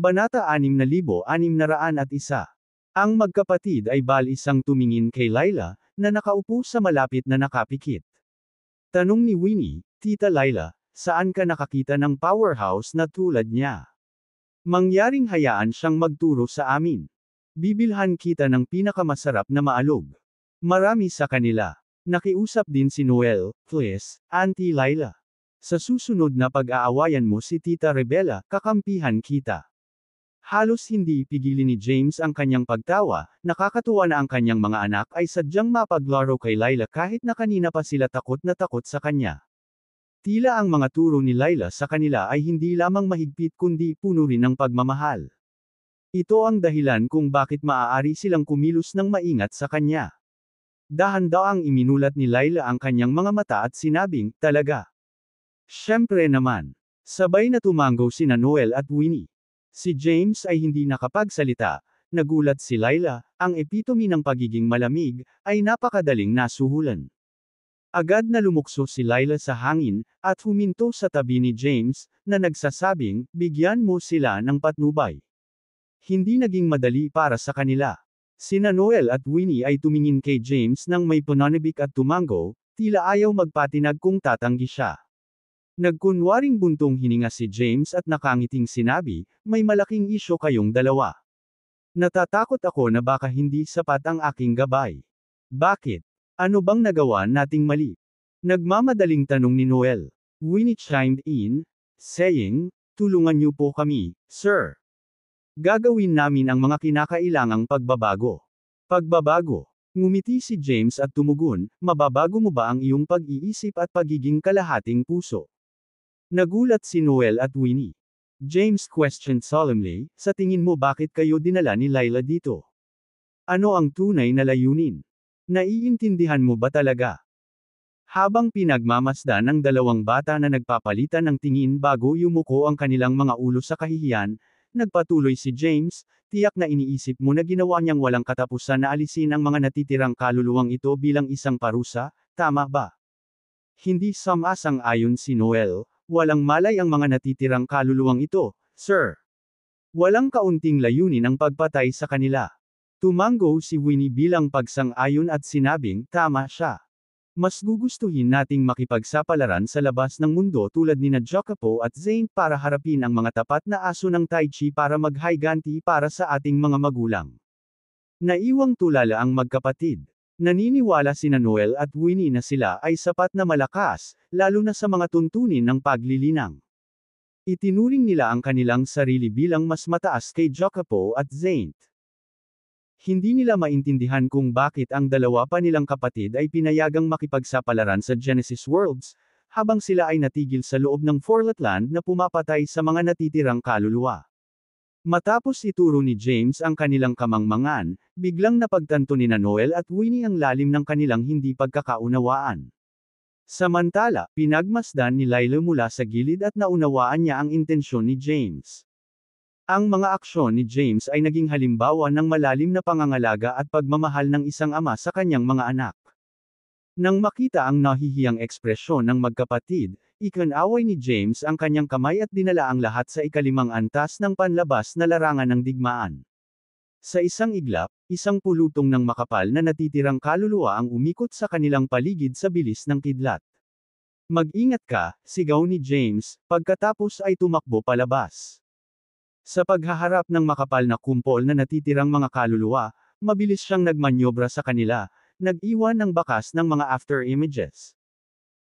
Kabanata 6601. Ang magkapatid ay balisang tumingin kay Laila, na nakaupo sa malapit na nakapikit. Tanong ni Winnie, Tita Laila, saan ka nakakita ng powerhouse na tulad niya? Mangyaring hayaan siyang magturo sa amin. Bibilhan kita ng pinakamasarap na maalog. Marami sa kanila. Nakiusap din si Noel, please, Auntie Laila. Sa susunod na pag-aawayan mo si Tita Rebella, kakampihan kita. Halos hindi pigilan ni James ang kanyang pagtawa, nakakatuwa na ang kanyang mga anak ay sadyang mapaglaro kay Layla kahit na kanina pa sila takot na takot sa kanya. Tila ang mga turo ni Layla sa kanila ay hindi lamang mahigpit kundi puno rin ng pagmamahal. Ito ang dahilan kung bakit maaari silang kumilos ng maingat sa kanya. dahan ang iminulat ni Layla ang kanyang mga mata at sinabing, talaga. Siyempre naman. Sabay na tumanggaw sina Noel at Winnie. Si James ay hindi nakapagsalita, nagulat si Layla, ang epitome ng pagiging malamig, ay napakadaling nasuhulan. Agad na lumukso si Layla sa hangin, at huminto sa tabi ni James, na nagsasabing, bigyan mo sila ng patnubay. Hindi naging madali para sa kanila. Sina Noel at Winnie ay tumingin kay James nang may pananabik at tumango, tila ayaw magpatinag kung tatanggi siya. Nagkunwaring buntong hininga si James at nakangiting sinabi, may malaking isyo kayong dalawa. Natatakot ako na baka hindi sapat ang aking gabay. Bakit? Ano bang nagawa nating mali? Nagmamadaling tanong ni Noel. Winnie chimed in, saying, tulungan niyo po kami, sir. Gagawin namin ang mga kinakailangang pagbabago. Pagbabago. Ngumiti si James at tumugon, mababago mo ba ang iyong pag-iisip at pagiging kalahating puso? Nagulat si Noel at Winnie. James questioned solemnly, sa tingin mo bakit kayo dinala ni Layla dito? Ano ang tunay na layunin? Naiintindihan mo ba talaga? Habang pinagmamasdan ng dalawang bata na nagpapalitan ng tingin bago yumuko ang kanilang mga ulo sa kahihiyan, nagpatuloy si James, tiyak na iniisip mo na ginawa niyang walang katapusan na alisin ang mga natitirang kaluluwang ito bilang isang parusa, tama ba? Hindi samasang ayon si Noel, walang malay ang mga natitirang kaluluwang ito, sir. Walang kaunting layunin ang pagpatay sa kanila. Tumanggo si Winnie bilang pagsang-ayon at sinabing, tama siya. Mas gugustuhin nating makipagsapalaran sa labas ng mundo tulad ni Jacopo at Zane para harapin ang mga tapat na aso ng Tai Chi para maghayganti para sa ating mga magulang. Naiwang tulala ang magkapatid. Naniniwala si Noel at Winnie na sila ay sapat na malakas, lalo na sa mga tuntunin ng paglilinang. Itinuring nila ang kanilang sarili bilang mas mataas kay Jacopo at Zaint. Hindi nila maintindihan kung bakit ang dalawa pa nilang kapatid ay pinayagang makipagsapalaran sa Genesis Worlds, habang sila ay natigil sa loob ng Forlatland na pumapatay sa mga natitirang kaluluwa. Matapos ituro ni James ang kanilang kamangmangan, biglang napagtanto ni na Noel at Winnie ang lalim ng kanilang hindi pagkakaunawaan. Samantala, pinagmasdan ni Lilo mula sa gilid at naunawaan niya ang intensyon ni James. Ang mga aksyon ni James ay naging halimbawa ng malalim na pangangalaga at pagmamahal ng isang ama sa kanyang mga anak. Nang makita ang nahihiyang ekspresyon ng magkapatid, Ikanaway ni James ang kanyang kamay at dinala ang lahat sa ikalimang antas ng panlabas na larangan ng digmaan. Sa isang iglap, isang pulutong ng makapal na natitirang kaluluwa ang umikot sa kanilang paligid sa bilis ng kidlat. Mag-ingat ka, sigaw ni James, pagkatapos ay tumakbo palabas. Sa paghaharap ng makapal na kumpol na natitirang mga kaluluwa, mabilis siyang nagmanyobra sa kanila, nag-iwan ng bakas ng mga after images.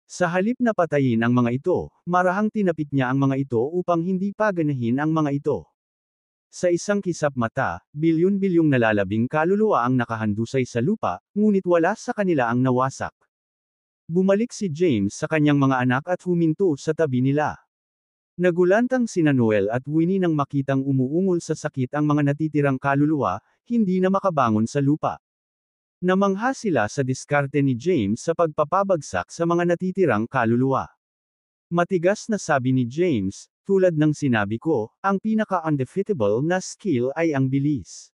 Sa halip na patayin ang mga ito, marahang tinapik niya ang mga ito upang hindi paganahin ang mga ito. Sa isang kisap mata, bilyon-bilyong nalalabing kaluluwa ang nakahandusay sa lupa, ngunit wala sa kanila ang nawasak. Bumalik si James sa kanyang mga anak at huminto sa tabi nila. Nagulantang si Noel at Winnie nang makitang umuungol sa sakit ang mga natitirang kaluluwa, hindi na makabangon sa lupa. Namangha sila sa diskarte ni James sa pagpapabagsak sa mga natitirang kaluluwa. Matigas na sabi ni James, tulad ng sinabi ko, ang pinaka-undefeatable na skill ay ang bilis.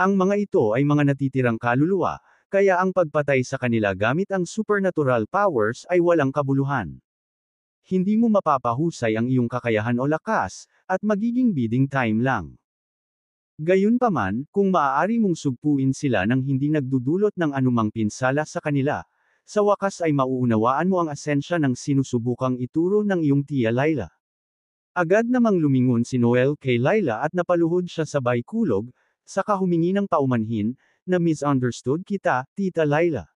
Ang mga ito ay mga natitirang kaluluwa, kaya ang pagpatay sa kanila gamit ang supernatural powers ay walang kabuluhan. Hindi mo mapapahusay ang iyong kakayahan o lakas, at magiging bidding time lang. Gayunpaman, kung maaari mong sugpuin sila nang hindi nagdudulot ng anumang pinsala sa kanila, sa wakas ay mauunawaan mo ang asensya ng sinusubukang ituro ng iyong tiya Laila. Agad namang lumingon si Noel kay Laila at napaluhod siya sa baykulog, saka humingi ng paumanhin, na misunderstood kita, tita Laila.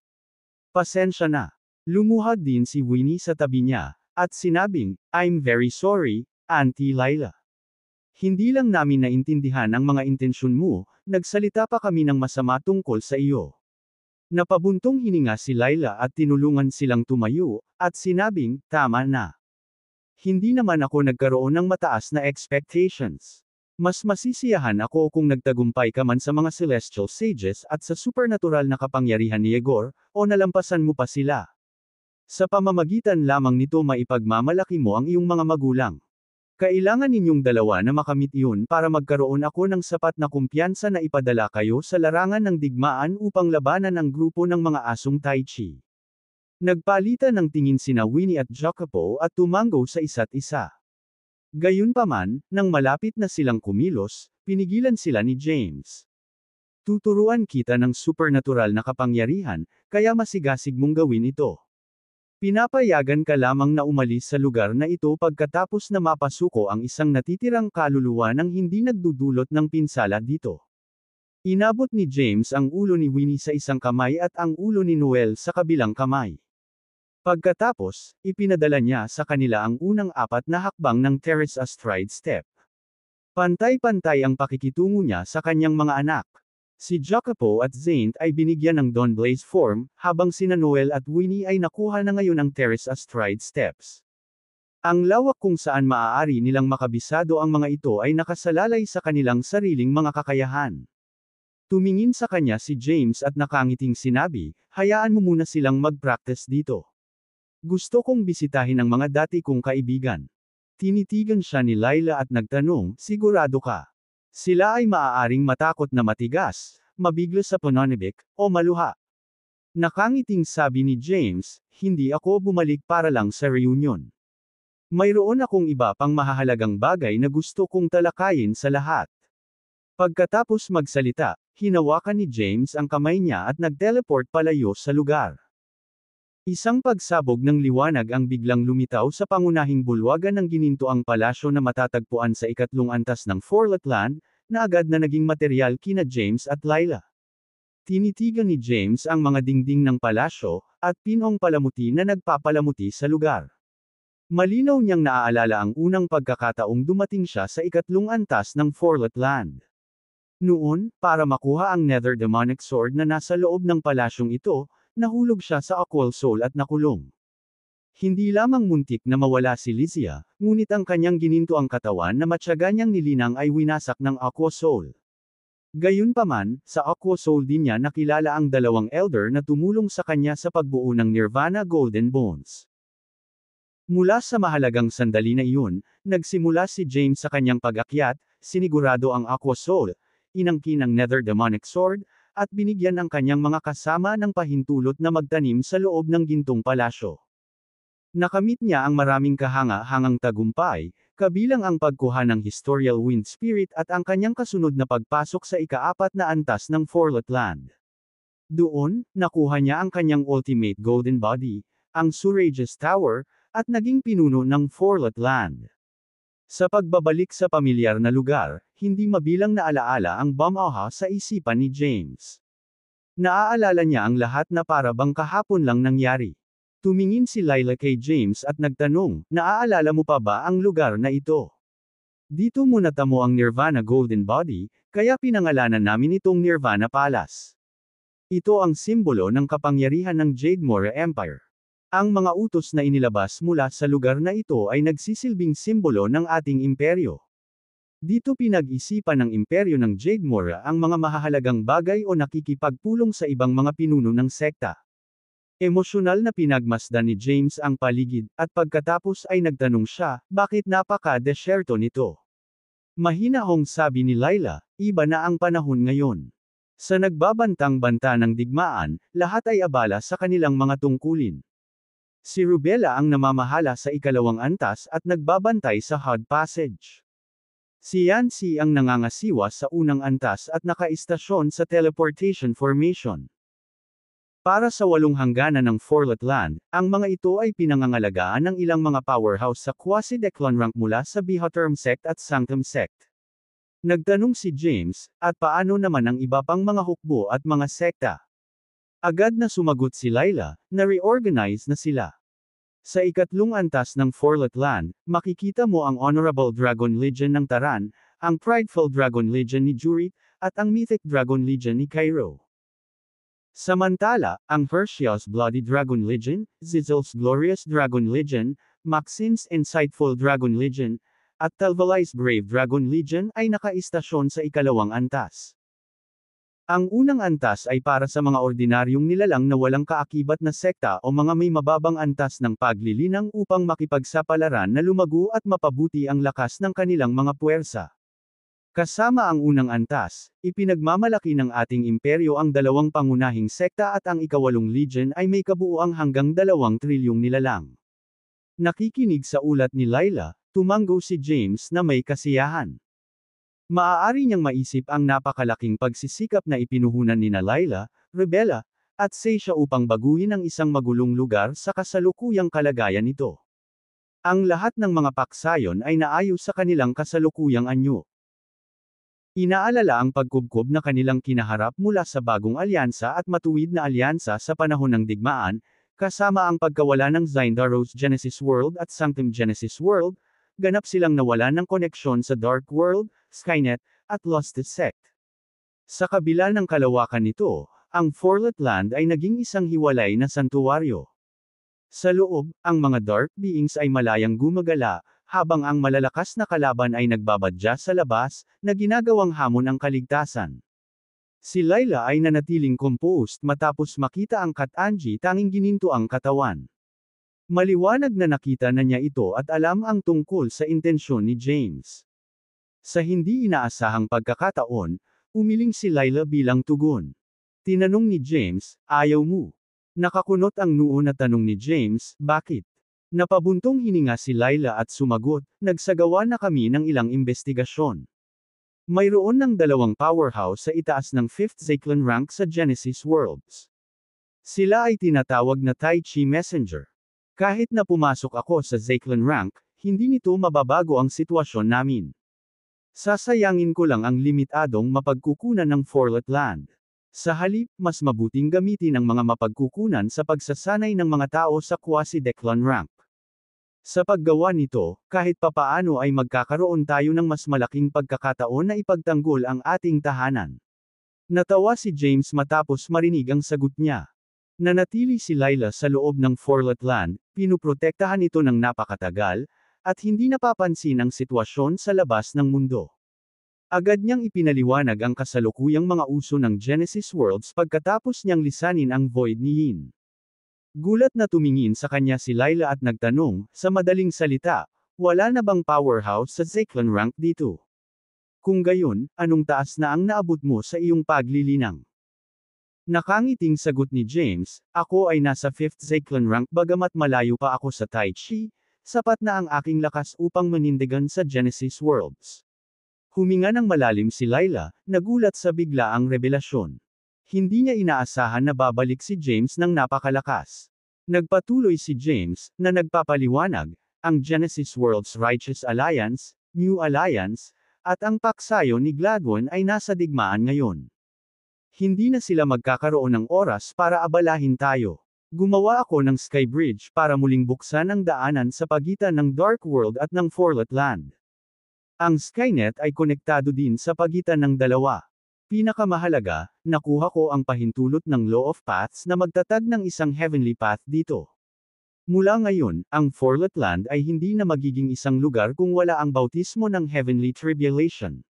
Pasensya na. Lumuhad din si Winnie sa tabi niya, at sinabing, I'm very sorry, Auntie Laila. Hindi lang namin naintindihan ang mga intensyon mo, nagsalita pa kami ng masama tungkol sa iyo. Napabuntong hininga si Laila at tinulungan silang tumayo, at sinabing, tama na. Hindi naman ako nagkaroon ng mataas na expectations. Mas masisiyahan ako kung nagtagumpay ka man sa mga celestial sages at sa supernatural na kapangyarihan ni Yegor, o nalampasan mo pa sila. Sa pamamagitan lamang nito maipagmamalaki mo ang iyong mga magulang. Kailangan ninyong dalawa na makamit iyon para magkaroon ako ng sapat na kumpiyansa na ipadala kayo sa larangan ng digmaan upang labanan ang grupo ng mga asong Tai Chi. Nagpalitan ng tingin sina Winnie at Jacopo at tumango sa isa't isa. Gayunpaman, nang malapit na silang kumilos, pinigilan sila ni James. Tuturuan kita ng supernatural na kapangyarihan, kaya masigasig mong gawin ito. Pinapayagan ka lamang na umalis sa lugar na ito pagkatapos na mapasuko ang isang natitirang kaluluwa nang hindi nagdudulot ng pinsala dito. Inabot ni James ang ulo ni Winnie sa isang kamay at ang ulo ni Noel sa kabilang kamay. Pagkatapos, ipinadala niya sa kanila ang unang apat na hakbang ng Terrace Astride Step. Pantay-pantay ang pakikitungo niya sa kanyang mga anak. Si Jacopo at Zaint ay binigyan ng Don Blaze form, habang sina Noel at Winnie ay nakuha na ngayon ang terrace astride steps. Ang lawak kung saan maaari nilang makabisado ang mga ito ay nakasalalay sa kanilang sariling mga kakayahan. Tumingin sa kanya si James at nakangiting sinabi, hayaan mo muna silang mag-practice dito. Gusto kong bisitahin ang mga dati kong kaibigan. Tinitigan siya ni Laila at nagtanong, sigurado ka. Sila ay maaaring matakot na matigas, mabiglo sa pananibik, o maluha. Nakangiting sabi ni James, hindi ako bumalik para lang sa reunion. Mayroon akong iba pang mahahalagang bagay na gusto kong talakayin sa lahat. Pagkatapos magsalita, hinawakan ni James ang kamay niya at nagteleport palayo sa lugar. Isang pagsabog ng liwanag ang biglang lumitaw sa pangunahing bulwagan ng ginintoang palasyo na matatagpuan sa ikatlong antas ng Forlatland, na agad na naging material kina James at Lila. Tinitigan ni James ang mga dingding ng palasyo, at pinong palamuti na nagpapalamuti sa lugar. Malinaw niyang naaalala ang unang pagkakataong dumating siya sa ikatlong antas ng Forlatland. Noon, para makuha ang Nether Demonic Sword na nasa loob ng palasyong ito, Nahulog siya sa Akol Sol at nakulong. Hindi lamang muntik na mawala si Lysia, ngunit ang kanyang gininto ang katawan na matyaga niyang nilinang ay winasak ng Aqua Soul. Gayunpaman, sa Aqua Soul din niya nakilala ang dalawang elder na tumulong sa kanya sa pagbuo ng Nirvana Golden Bones. Mula sa mahalagang sandali na iyon, nagsimula si James sa kanyang pag-akyat, sinigurado ang Aqua Soul, inangkin ang Nether Demonic Sword, at binigyan ang kanyang mga kasama ng pahintulot na magtanim sa loob ng gintong palasyo. Nakamit niya ang maraming kahanga-hangang tagumpay, kabilang ang pagkuha ng historial wind spirit at ang kanyang kasunod na pagpasok sa ikaapat na antas ng Forlot Land. Doon, nakuha niya ang kanyang ultimate golden body, ang Surage's Tower, at naging pinuno ng Forlot Land. Sa pagbabalik sa pamilyar na lugar, hindi mabilang na alaala ang bumaha sa isipan ni James. Naaalala niya ang lahat na parabang kahapon lang nangyari. Tumingin si Lila kay James at nagtanong, naaalala mo pa ba ang lugar na ito? Dito mo natamo ang Nirvana Golden Body, kaya pinangalanan namin itong Nirvana Palace. Ito ang simbolo ng kapangyarihan ng Jade Mora Empire. Ang mga utos na inilabas mula sa lugar na ito ay nagsisilbing simbolo ng ating imperyo. Dito pinag-isipan ng imperyo ng Jade Mora ang mga mahahalagang bagay o nakikipagpulong sa ibang mga pinuno ng sekta. Emosyonal na pinagmasdan ni James ang paligid, at pagkatapos ay nagtanong siya, bakit napaka-desyerto nito? Mahinahong sabi ni Laila, iba na ang panahon ngayon. Sa nagbabantang banta ng digmaan, lahat ay abala sa kanilang mga tungkulin. Si Rubella ang namamahala sa ikalawang antas at nagbabantay sa Hod Passage. Si Yancy ang nangangasiwa sa unang antas at nakaistasyon sa teleportation formation. Para sa walong hangganan ng Forlet Land, ang mga ito ay pinangangalagaan ng ilang mga powerhouse sa quasi declan rank mula sa Bihoterm Sect at Sanctum Sect. Nagtanong si James, at paano naman ang iba pang mga hukbo at mga sekta? Agad na sumagot si Layla, na reorganize na sila. Sa ikatlong antas ng Forlet Land, makikita mo ang Honorable Dragon Legion ng Taran, ang Prideful Dragon Legion ni Jurit, at ang Mythic Dragon Legion ni Cairo. Samantala, ang Hershey's Bloody Dragon Legion, Zizel's Glorious Dragon Legion, Maxim's Insightful Dragon Legion, at Talvali's Brave Dragon Legion ay nakaistasyon sa ikalawang antas. Ang unang antas ay para sa mga ordinaryong nilalang na walang kaakibat na sekta o mga may mababang antas ng paglilinang upang makipagsapalaran na lumago at mapabuti ang lakas ng kanilang mga puwersa. Kasama ang unang antas, ipinagmamalaki ng ating imperyo ang dalawang pangunahing sekta at ang ikawalong legion ay may kabuuang hanggang dalawang trilyong nilalang. Nakikinig sa ulat ni Laila, tumango si James na may kasiyahan. Maaari niyang maisip ang napakalaking pagsisikap na ipinuhunan ni Laila, Rebella, at Seisha upang baguhin ang isang magulong lugar sa kasalukuyang kalagayan nito. Ang lahat ng mga paksayon ay naayos sa kanilang kasalukuyang anyo. Inaalala ang pagkubkob na kanilang kinaharap mula sa bagong alyansa at matuwid na alyansa sa panahon ng digmaan, kasama ang pagkawala ng Zindaros Genesis World at Sanctum Genesis World, ganap silang nawala ng koneksyon sa Dark World, Skynet, at Lost Sect. Sa kabila ng kalawakan nito, ang Forlet Land ay naging isang hiwalay na santuwaryo. Sa loob, ang mga Dark Beings ay malayang gumagala, habang ang malalakas na kalaban ay nagbabadya sa labas, na ginagawang hamon ang kaligtasan. Si Layla ay nanatiling composed matapos makita ang Katanji tanging gininto ang katawan. Maliwanag na nakita na niya ito at alam ang tungkol sa intensyon ni James. Sa hindi inaasahang pagkakataon, umiling si Layla bilang tugon. Tinanong ni James, ayaw mo. Nakakunot ang noo na tanong ni James, bakit? Napabuntong hininga si Layla at sumagot, nagsagawa na kami ng ilang investigasyon. Mayroon ng dalawang powerhouse sa itaas ng 5th Zeklan rank sa Genesis Worlds. Sila ay tinatawag na Tai Chi Messenger. Kahit na pumasok ako sa Zeklan rank, hindi nito mababago ang sitwasyon namin. Sasayangin ko lang ang limitadong mapagkukunan ng Forlet Land. Sa halip, mas mabuting gamitin ang mga mapagkukunan sa pagsasanay ng mga tao sa quasi-declan ramp. Sa paggawa nito, kahit papaano ay magkakaroon tayo ng mas malaking pagkakataon na ipagtanggol ang ating tahanan. Natawa si James matapos marinig ang sagot niya. Nanatili si Layla sa loob ng Forlet Land, pinuprotektahan ito ng napakatagal, at hindi napapansin ang sitwasyon sa labas ng mundo. Agad niyang ipinaliwanag ang kasalukuyang mga uso ng Genesis Worlds pagkatapos niyang lisanin ang void ni Yin. Gulat na tumingin sa kanya si Layla at nagtanong, sa madaling salita, wala na bang powerhouse sa Zeklan rank dito? Kung gayon, anong taas na ang naabot mo sa iyong paglilinang? Nakangiting sagot ni James, ako ay nasa 5th Zeklan rank bagamat malayo pa ako sa Tai Chi, Sapat na ang aking lakas upang manindigan sa Genesis Worlds. Huminga ng malalim si Layla, nagulat sa biglaang revelasyon. Hindi niya inaasahan na babalik si James ng napakalakas. Nagpatuloy si James, na nagpapaliwanag, ang Genesis Worlds Righteous Alliance, New Alliance, at ang paksayo ni Gladwin ay nasa digmaan ngayon. Hindi na sila magkakaroon ng oras para abalahin tayo. Gumawa ako ng Skybridge para muling buksan ang daanan sa pagitan ng Dark World at ng Forlet Land. Ang Skynet ay konektado din sa pagitan ng dalawa. Pinakamahalaga, nakuha ko ang pahintulot ng Law of Paths na magtatag ng isang Heavenly Path dito. Mula ngayon, ang Forlet Land ay hindi na magiging isang lugar kung wala ang bautismo ng Heavenly Tribulation.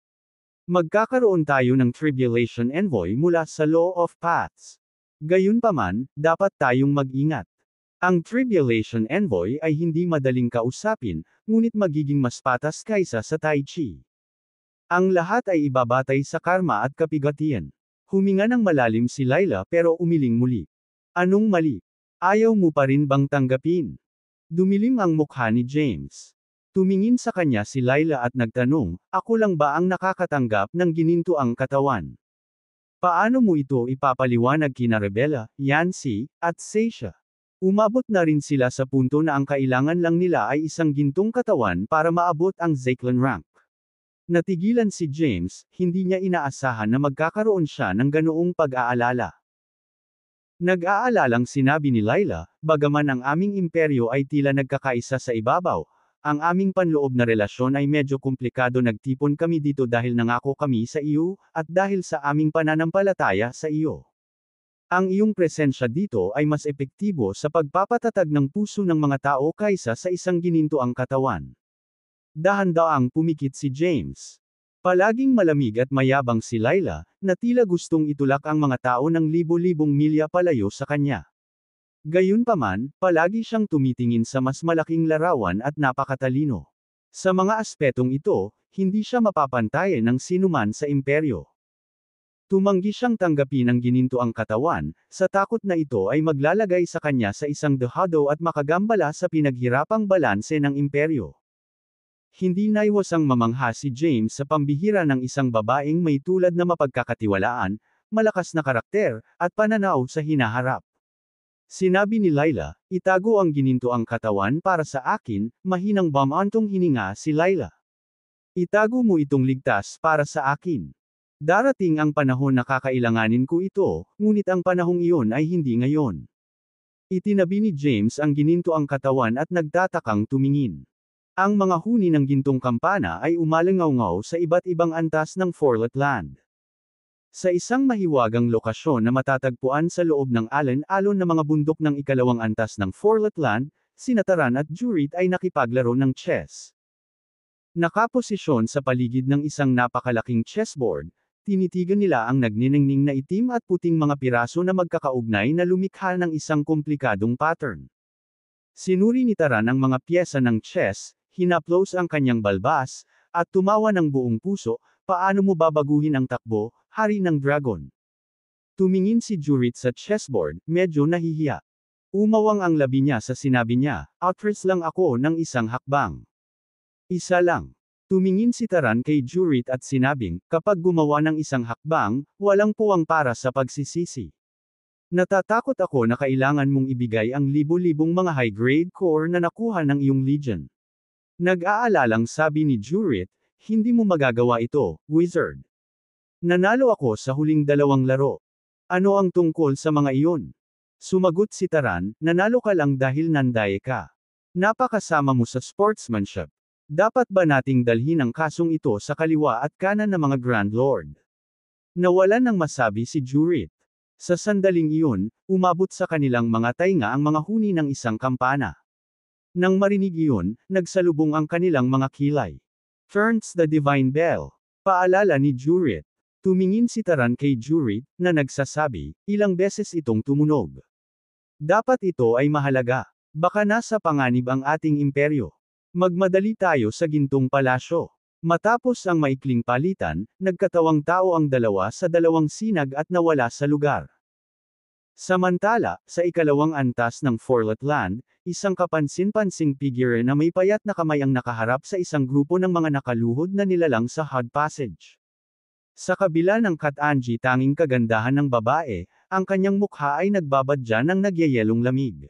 Magkakaroon tayo ng Tribulation Envoy mula sa Law of Paths. Gayunpaman, dapat tayong mag-ingat. Ang Tribulation Envoy ay hindi madaling kausapin, ngunit magiging mas patas kaysa sa Tai Chi. Ang lahat ay ibabatay sa karma at kapigatian. Huminga ng malalim si Laila pero umiling muli. Anong mali? Ayaw mo pa rin bang tanggapin? Dumilim ang mukha ni James. Tumingin sa kanya si Laila at nagtanong, ako lang ba ang nakakatanggap ng gininto ang katawan? Paano mo ito ipapaliwanag kina Rebella, Yancy, at Seisha? Umabot na rin sila sa punto na ang kailangan lang nila ay isang gintong katawan para maabot ang Zaclan rank. Natigilan si James, hindi niya inaasahan na magkakaroon siya ng ganoong pag-aalala. Nag-aalalang sinabi ni Layla, bagaman ang aming imperyo ay tila nagkakaisa sa ibabaw, ang aming panloob na relasyon ay medyo komplikado nagtipon kami dito dahil nangako kami sa iyo, at dahil sa aming pananampalataya sa iyo. Ang iyong presensya dito ay mas epektibo sa pagpapatatag ng puso ng mga tao kaysa sa isang ginintoang katawan. Dahan-daang pumikit si James. Palaging malamig at mayabang si Layla, na tila gustong itulak ang mga tao ng libo-libong milya palayo sa kanya. Gayunpaman, palagi siyang tumitingin sa mas malaking larawan at napakatalino. Sa mga aspetong ito, hindi siya mapapantayan ng sinuman sa imperyo. Tumanggi siyang tanggapin ang gininto ang katawan, sa takot na ito ay maglalagay sa kanya sa isang dehado at makagambala sa pinaghirapang balanse ng imperyo. Hindi naiwasang mamangha si James sa pambihira ng isang babaeng may tulad na mapagkakatiwalaan, malakas na karakter, at pananaw sa hinaharap. Sinabi ni Laila, itago ang ginintoang katawan para sa akin, mahinang bamantong hininga si Laila. Itago mo itong ligtas para sa akin. Darating ang panahon na kakailanganin ko ito, ngunit ang panahong iyon ay hindi ngayon. Itinabi ni James ang ginintoang katawan at nagtatakang tumingin. Ang mga huni ng gintong kampana ay umalangaw-ngaw sa iba't ibang antas ng Forlet Land. Sa isang mahiwagang lokasyon na matatagpuan sa loob ng alon-alon na mga bundok ng ikalawang antas ng Forlatland, sinataran at Jurit ay nakipaglaro ng chess. Nakaposisyon sa paligid ng isang napakalaking chessboard, tinitigan nila ang nagniningning na itim at puting mga piraso na magkakaugnay na lumikha ng isang komplikadong pattern. Sinuri ni Taran ang mga piyesa ng chess, hinaplos ang kanyang balbas, at tumawa ng buong puso, paano mo babaguhin ang takbo, Hari ng Dragon. Tumingin si Jurit sa chessboard, medyo nahihiya. Umawang ang labi niya sa sinabi niya, outwards lang ako ng isang hakbang. Isa lang. Tumingin si Taran kay Jurit at sinabing, kapag gumawa ng isang hakbang, walang puwang para sa pagsisisi. Natatakot ako na kailangan mong ibigay ang libo-libong mga high-grade core na nakuha ng iyong legion. Nag-aalalang sabi ni Jurit, hindi mo magagawa ito, wizard. Nanalo ako sa huling dalawang laro. Ano ang tungkol sa mga iyon? Sumagot si Taran, nanalo ka lang dahil nandaye ka. Napakasama mo sa sportsmanship. Dapat ba nating dalhin ang kasong ito sa kaliwa at kanan ng mga Grand Lord? Nawalan ng masabi si Jurit. Sa sandaling iyon, umabot sa kanilang mga tainga ang mga huni ng isang kampana. Nang marinig iyon, nagsalubong ang kanilang mga kilay. Ferns the Divine Bell. Paalala ni Jurit. Tumingin si Taran kay Jurid, na nagsasabi, ilang beses itong tumunog. Dapat ito ay mahalaga. Baka nasa panganib ang ating imperyo. Magmadali tayo sa gintong palasyo. Matapos ang maikling palitan, nagkatawang tao ang dalawa sa dalawang sinag at nawala sa lugar. Samantala, sa ikalawang antas ng Forlet Land, isang kapansin-pansing figure na may payat na kamay ang nakaharap sa isang grupo ng mga nakaluhod na nilalang sa Hod Passage. Sa kabila ng Katanji tanging kagandahan ng babae, ang kanyang mukha ay nagbabadya ng nagyayelong lamig.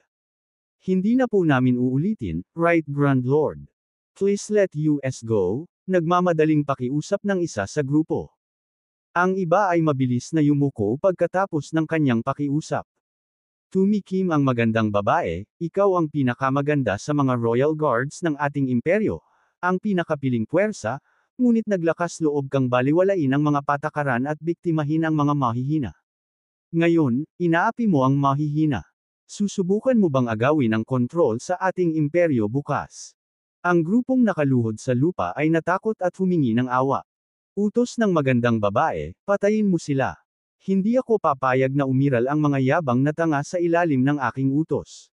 Hindi na po namin uulitin, right Grand Lord. Please let us go, nagmamadaling pakiusap ng isa sa grupo. Ang iba ay mabilis na yumuko pagkatapos ng kanyang pakiusap. Tumikim ang magandang babae, ikaw ang pinakamaganda sa mga royal guards ng ating imperyo, ang pinakapiling puwersa, Ngunit naglakas loob kang baliwalain ang mga patakaran at biktimahin ang mga mahihina. Ngayon, inaapi mo ang mahihina. Susubukan mo bang agawin ang kontrol sa ating imperyo bukas? Ang grupong nakaluhod sa lupa ay natakot at humingi ng awa. Utos ng magandang babae, patayin mo sila. Hindi ako papayag na umiral ang mga yabang na tanga sa ilalim ng aking utos.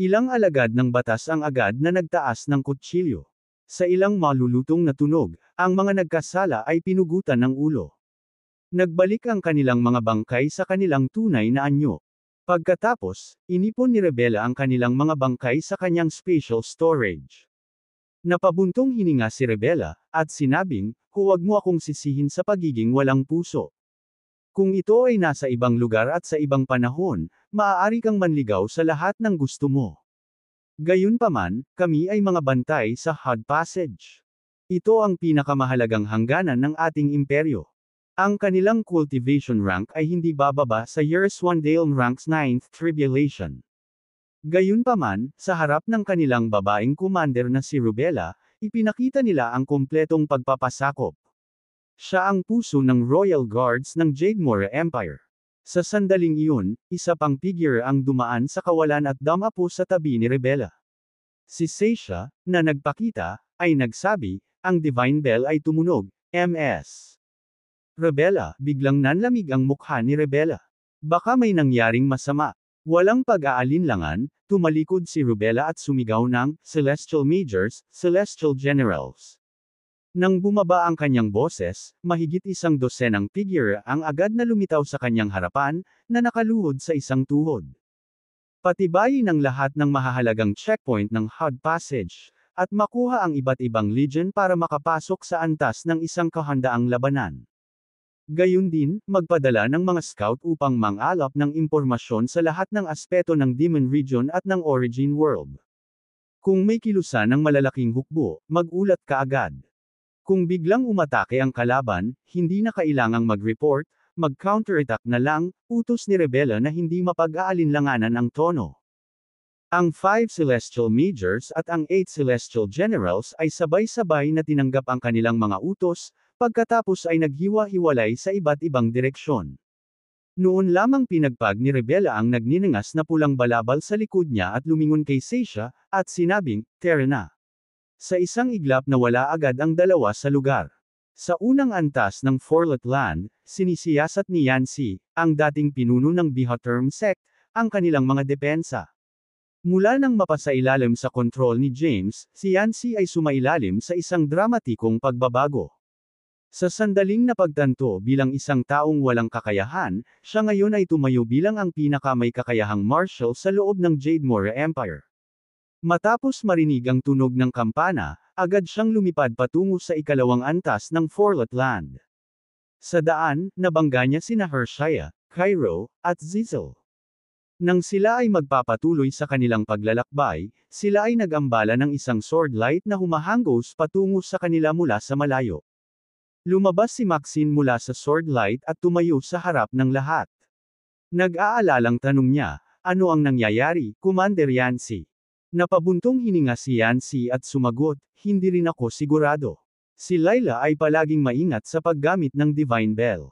Ilang alagad ng batas ang agad na nagtaas ng kutsilyo. Sa ilang malulutong na tunog, ang mga nagkasala ay pinugutan ng ulo. Nagbalik ang kanilang mga bangkay sa kanilang tunay na anyo. Pagkatapos, inipon ni Rebella ang kanilang mga bangkay sa kanyang special storage. Napabuntong hininga si Rebella, at sinabing, huwag mo akong sisihin sa pagiging walang puso. Kung ito ay nasa ibang lugar at sa ibang panahon, maaari kang manligaw sa lahat ng gusto mo. Gayunpaman, kami ay mga bantay sa Hod Passage. Ito ang pinakamahalagang hangganan ng ating imperyo. Ang kanilang cultivation rank ay hindi bababa sa Year's One Dale ranks 9th Tribulation. Gayunpaman, sa harap ng kanilang babaeng commander na si Rubella, ipinakita nila ang kumpletong pagpapasakop. Siya ang puso ng Royal Guards ng Jademora Empire. Sa sandaling iyon, isa pang figure ang dumaan sa kawalan at damapo sa tabi ni Rebella. Si Seisha, na nagpakita, ay nagsabi, ang divine bell ay tumunog, MS. Rebella, biglang nanlamig ang mukha ni Rebella. Baka may nangyaring masama. Walang pag-aalinlangan, tumalikod si Rubella at sumigaw ng Celestial Majors, Celestial Generals. Nang bumaba ang kanyang boses, mahigit isang dosenang figure ang agad na lumitaw sa kanyang harapan, na nakaluhod sa isang tuhod. Patibayin ang lahat ng mahahalagang checkpoint ng Hard Passage, at makuha ang iba't ibang legion para makapasok sa antas ng isang kahandaang labanan. Gayun din, magpadala ng mga scout upang mangalap ng impormasyon sa lahat ng aspeto ng Demon Region at ng Origin World. Kung may kilusan ng malalaking hukbo, magulat ka agad. Kung biglang umatake ang kalaban, hindi na kailangang mag-report, mag-counterattack na lang, utos ni Rebella na hindi mapag-aalinlanganan ang tono. Ang 5 Celestial Majors at ang 8 Celestial Generals ay sabay-sabay na tinanggap ang kanilang mga utos, pagkatapos ay naghiwa-hiwalay sa iba't ibang direksyon. Noon lamang pinagpag ni Rebella ang nagniningas na pulang balabal sa likod niya at lumingon kay Seisha, at sinabing, Terena. Sa isang iglap na wala agad ang dalawa sa lugar. Sa unang antas ng Forlet Land, sinisiyasat ni Yancy, ang dating pinuno ng Bihaterm sect, ang kanilang mga depensa. Mula nang mapasailalim sa kontrol ni James, si Yancy ay sumailalim sa isang dramatikong pagbabago. Sa sandaling napagtanto bilang isang taong walang kakayahan, siya ngayon ay tumayo bilang ang pinakamay kakayahang marshal sa loob ng Jade Jademora Empire. Matapos marinig ang tunog ng kampana, agad siyang lumipad patungo sa ikalawang antas ng Forlot Land. Sa daan, nabangga niya sina Hershaya, Cairo, at Zizel. Nang sila ay magpapatuloy sa kanilang paglalakbay, sila ay nagambala ng isang sword light na humahangos patungo sa kanila mula sa malayo. Lumabas si Maxine mula sa sword light at tumayo sa harap ng lahat. Nag-aalalang tanong niya, ano ang nangyayari, Commander Yancy? Napabuntong hininga si Yancy at sumagot, hindi rin ako sigurado. Si Layla ay palaging maingat sa paggamit ng Divine Bell.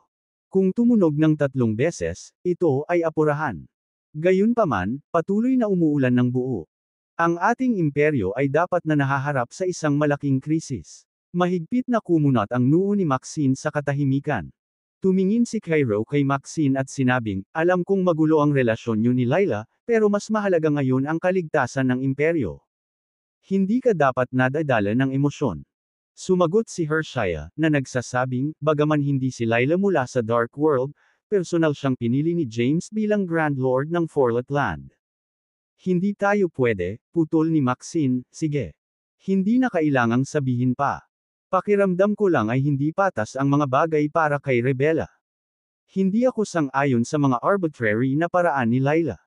Kung tumunog ng tatlong beses, ito ay apurahan. Gayunpaman, patuloy na umuulan ng buo. Ang ating imperyo ay dapat na nahaharap sa isang malaking krisis. Mahigpit na kumunot ang noo ni Maxine sa katahimikan. Tumingin si Cairo kay Maxine at sinabing, alam kong magulo ang relasyon niyo ni Layla, pero mas mahalaga ngayon ang kaligtasan ng imperyo. Hindi ka dapat nadadala ng emosyon. Sumagot si Hershaya, na nagsasabing, bagaman hindi si Layla mula sa Dark World, personal siyang pinili ni James bilang Grand Lord ng Forlet Land. Hindi tayo pwede, putol ni Maxine, sige. Hindi na kailangang sabihin pa. Pakiramdam ko lang ay hindi patas ang mga bagay para kay Rebella. Hindi ako sang-ayon sa mga arbitrary na paraan ni Layla.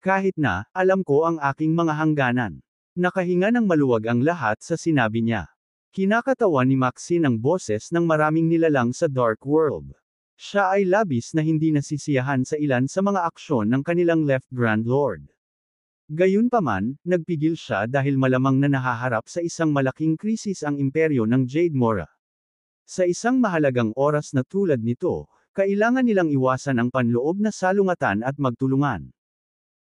Kahit na, alam ko ang aking mga hangganan. Nakahinga ng maluwag ang lahat sa sinabi niya. Kinakatawan ni Maxine ang boses ng maraming nilalang sa Dark World. Siya ay labis na hindi nasisiyahan sa ilan sa mga aksyon ng kanilang left Grand Lord. Gayunpaman, nagpigil siya dahil malamang na nahaharap sa isang malaking krisis ang imperyo ng Jade Mora. Sa isang mahalagang oras na tulad nito, kailangan nilang iwasan ang panloob na salungatan at magtulungan.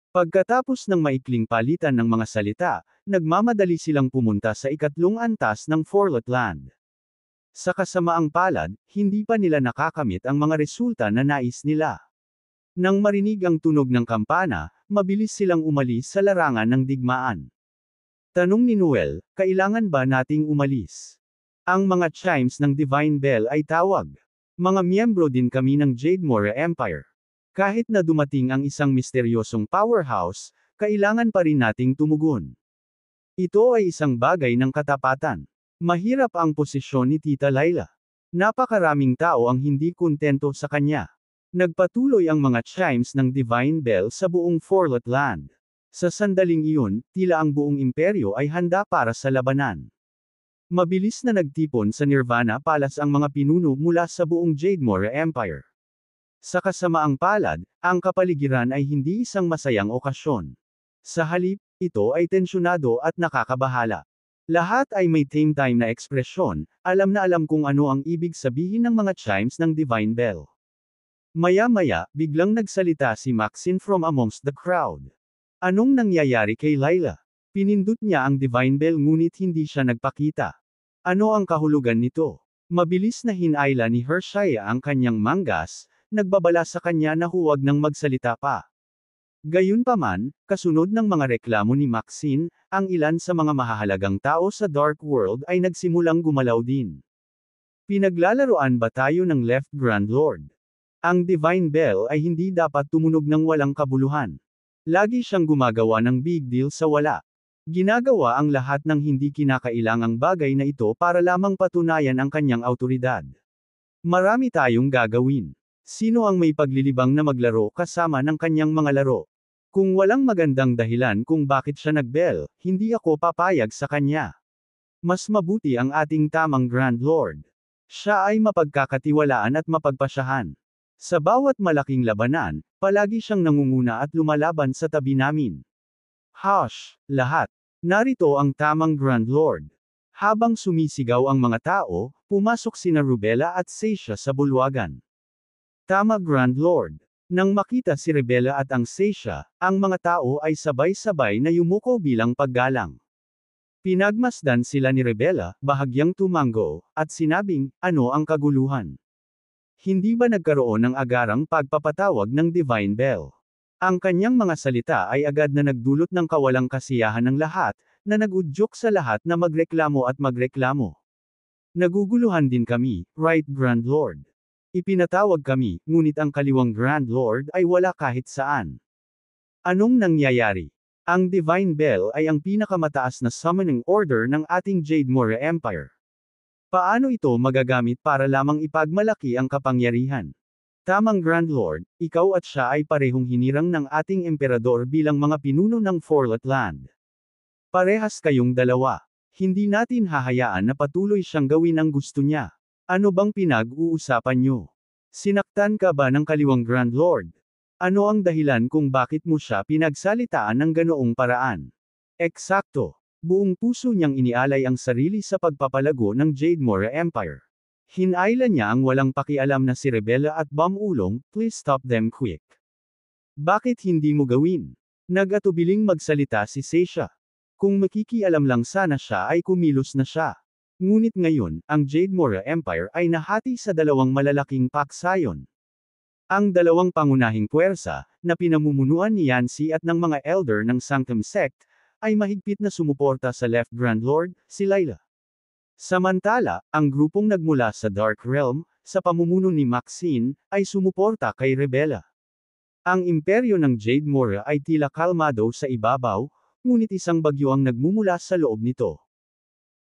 Pagkatapos ng maikling palitan ng mga salita, nagmamadali silang pumunta sa ikatlong antas ng Forlot Land. Sa kasamaang palad, hindi pa nila nakakamit ang mga resulta na nais nila. Nang marinig ang tunog ng kampana, mabilis silang umalis sa larangan ng digmaan. Tanong ni Noel, kailangan ba nating umalis? Ang mga chimes ng Divine Bell ay tawag. Mga miyembro din kami ng Jade Mora Empire. Kahit na dumating ang isang misteryosong powerhouse, kailangan pa rin nating tumugon. Ito ay isang bagay ng katapatan. Mahirap ang posisyon ni Tita Laila. Napakaraming tao ang hindi kontento sa kanya. Nagpatuloy ang mga chimes ng Divine Bell sa buong Forlot Land. Sa sandaling iyon, tila ang buong imperyo ay handa para sa labanan. Mabilis na nagtipon sa Nirvana Palace ang mga pinuno mula sa buong Jademora Empire. Sa kasamaang palad, ang kapaligiran ay hindi isang masayang okasyon. Sa halip, ito ay tensyonado at nakakabahala. Lahat ay may time-time na ekspresyon, alam na alam kung ano ang ibig sabihin ng mga chimes ng Divine Bell. Maya-maya, biglang nagsalita si Maxine from amongst the crowd. Anong nangyayari kay Layla? Pinindot niya ang Divine Bell ngunit hindi siya nagpakita. Ano ang kahulugan nito? Mabilis na hinayla ni Hershaya ang kanyang manggas, nagbabala sa kanya na huwag nang magsalita pa. Gayunpaman, kasunod ng mga reklamo ni Maxine, ang ilan sa mga mahahalagang tao sa Dark World ay nagsimulang gumalaw din. Pinaglalaroan ba tayo ng Left Grand Lord? Ang Divine Bell ay hindi dapat tumunog ng walang kabuluhan. Lagi siyang gumagawa ng big deal sa wala. Ginagawa ang lahat ng hindi kinakailangang bagay na ito para lamang patunayan ang kanyang autoridad. Marami tayong gagawin. Sino ang may paglilibang na maglaro kasama ng kanyang mga laro? Kung walang magandang dahilan kung bakit siya nagbel, hindi ako papayag sa kanya. Mas mabuti ang ating tamang Grand Lord. Siya ay mapagkakatiwalaan at mapagpasyahan. Sa bawat malaking labanan, palagi siyang nangunguna at lumalaban sa tabi namin. Hush! Lahat! Narito ang tamang Grand Lord. Habang sumisigaw ang mga tao, pumasok sina Rubella at Seisha sa bulwagan. Tama Grand Lord. Nang makita si Rebella at ang Seisha, ang mga tao ay sabay-sabay na yumuko bilang paggalang. Pinagmasdan sila ni Rebella, bahagyang tumango, at sinabing, ano ang kaguluhan? Hindi ba nagkaroon ng agarang pagpapatawag ng Divine Bell? Ang kanyang mga salita ay agad na nagdulot ng kawalang kasiyahan ng lahat, na nagudyok sa lahat na magreklamo at magreklamo. Naguguluhan din kami, right Grand Lord. Ipinatawag kami, ngunit ang kaliwang Grand Lord ay wala kahit saan. Anong nangyayari? Ang Divine Bell ay ang pinakamataas na summoning order ng ating Jade Mora Empire. Paano ito magagamit para lamang ipagmalaki ang kapangyarihan? Tamang Grand Lord, ikaw at siya ay parehong hinirang ng ating emperador bilang mga pinuno ng Forlot Land. Parehas kayong dalawa. Hindi natin hahayaan na patuloy siyang gawin ang gusto niya. Ano bang pinag-uusapan nyo? Sinaktan ka ba ng kaliwang Grand Lord? Ano ang dahilan kung bakit mo siya pinagsalitaan ng ganoong paraan? Eksakto. Buong puso niyang inialay ang sarili sa pagpapalago ng Jade Mora Empire. Hinayla niya ang walang pakialam na si Rebella at Bamulong, please stop them quick. Bakit hindi mo gawin? Nagatubiling magsalita si Seisha. Kung makikialam lang sana siya ay kumilos na siya. Ngunit ngayon, ang Jade Mora Empire ay nahati sa dalawang malalaking paksayon. Ang dalawang pangunahing puwersa, na pinamumunuan ni Yancy at ng mga elder ng Sanctum Sect, ay mahigpit na sumuporta sa Left Grand Lord, si Layla. Samantala, ang grupong nagmula sa Dark Realm, sa pamumuno ni Maxine, ay sumuporta kay Rebella. Ang imperyo ng Jade Mora ay tila kalmado sa ibabaw, ngunit isang bagyo ang nagmumula sa loob nito.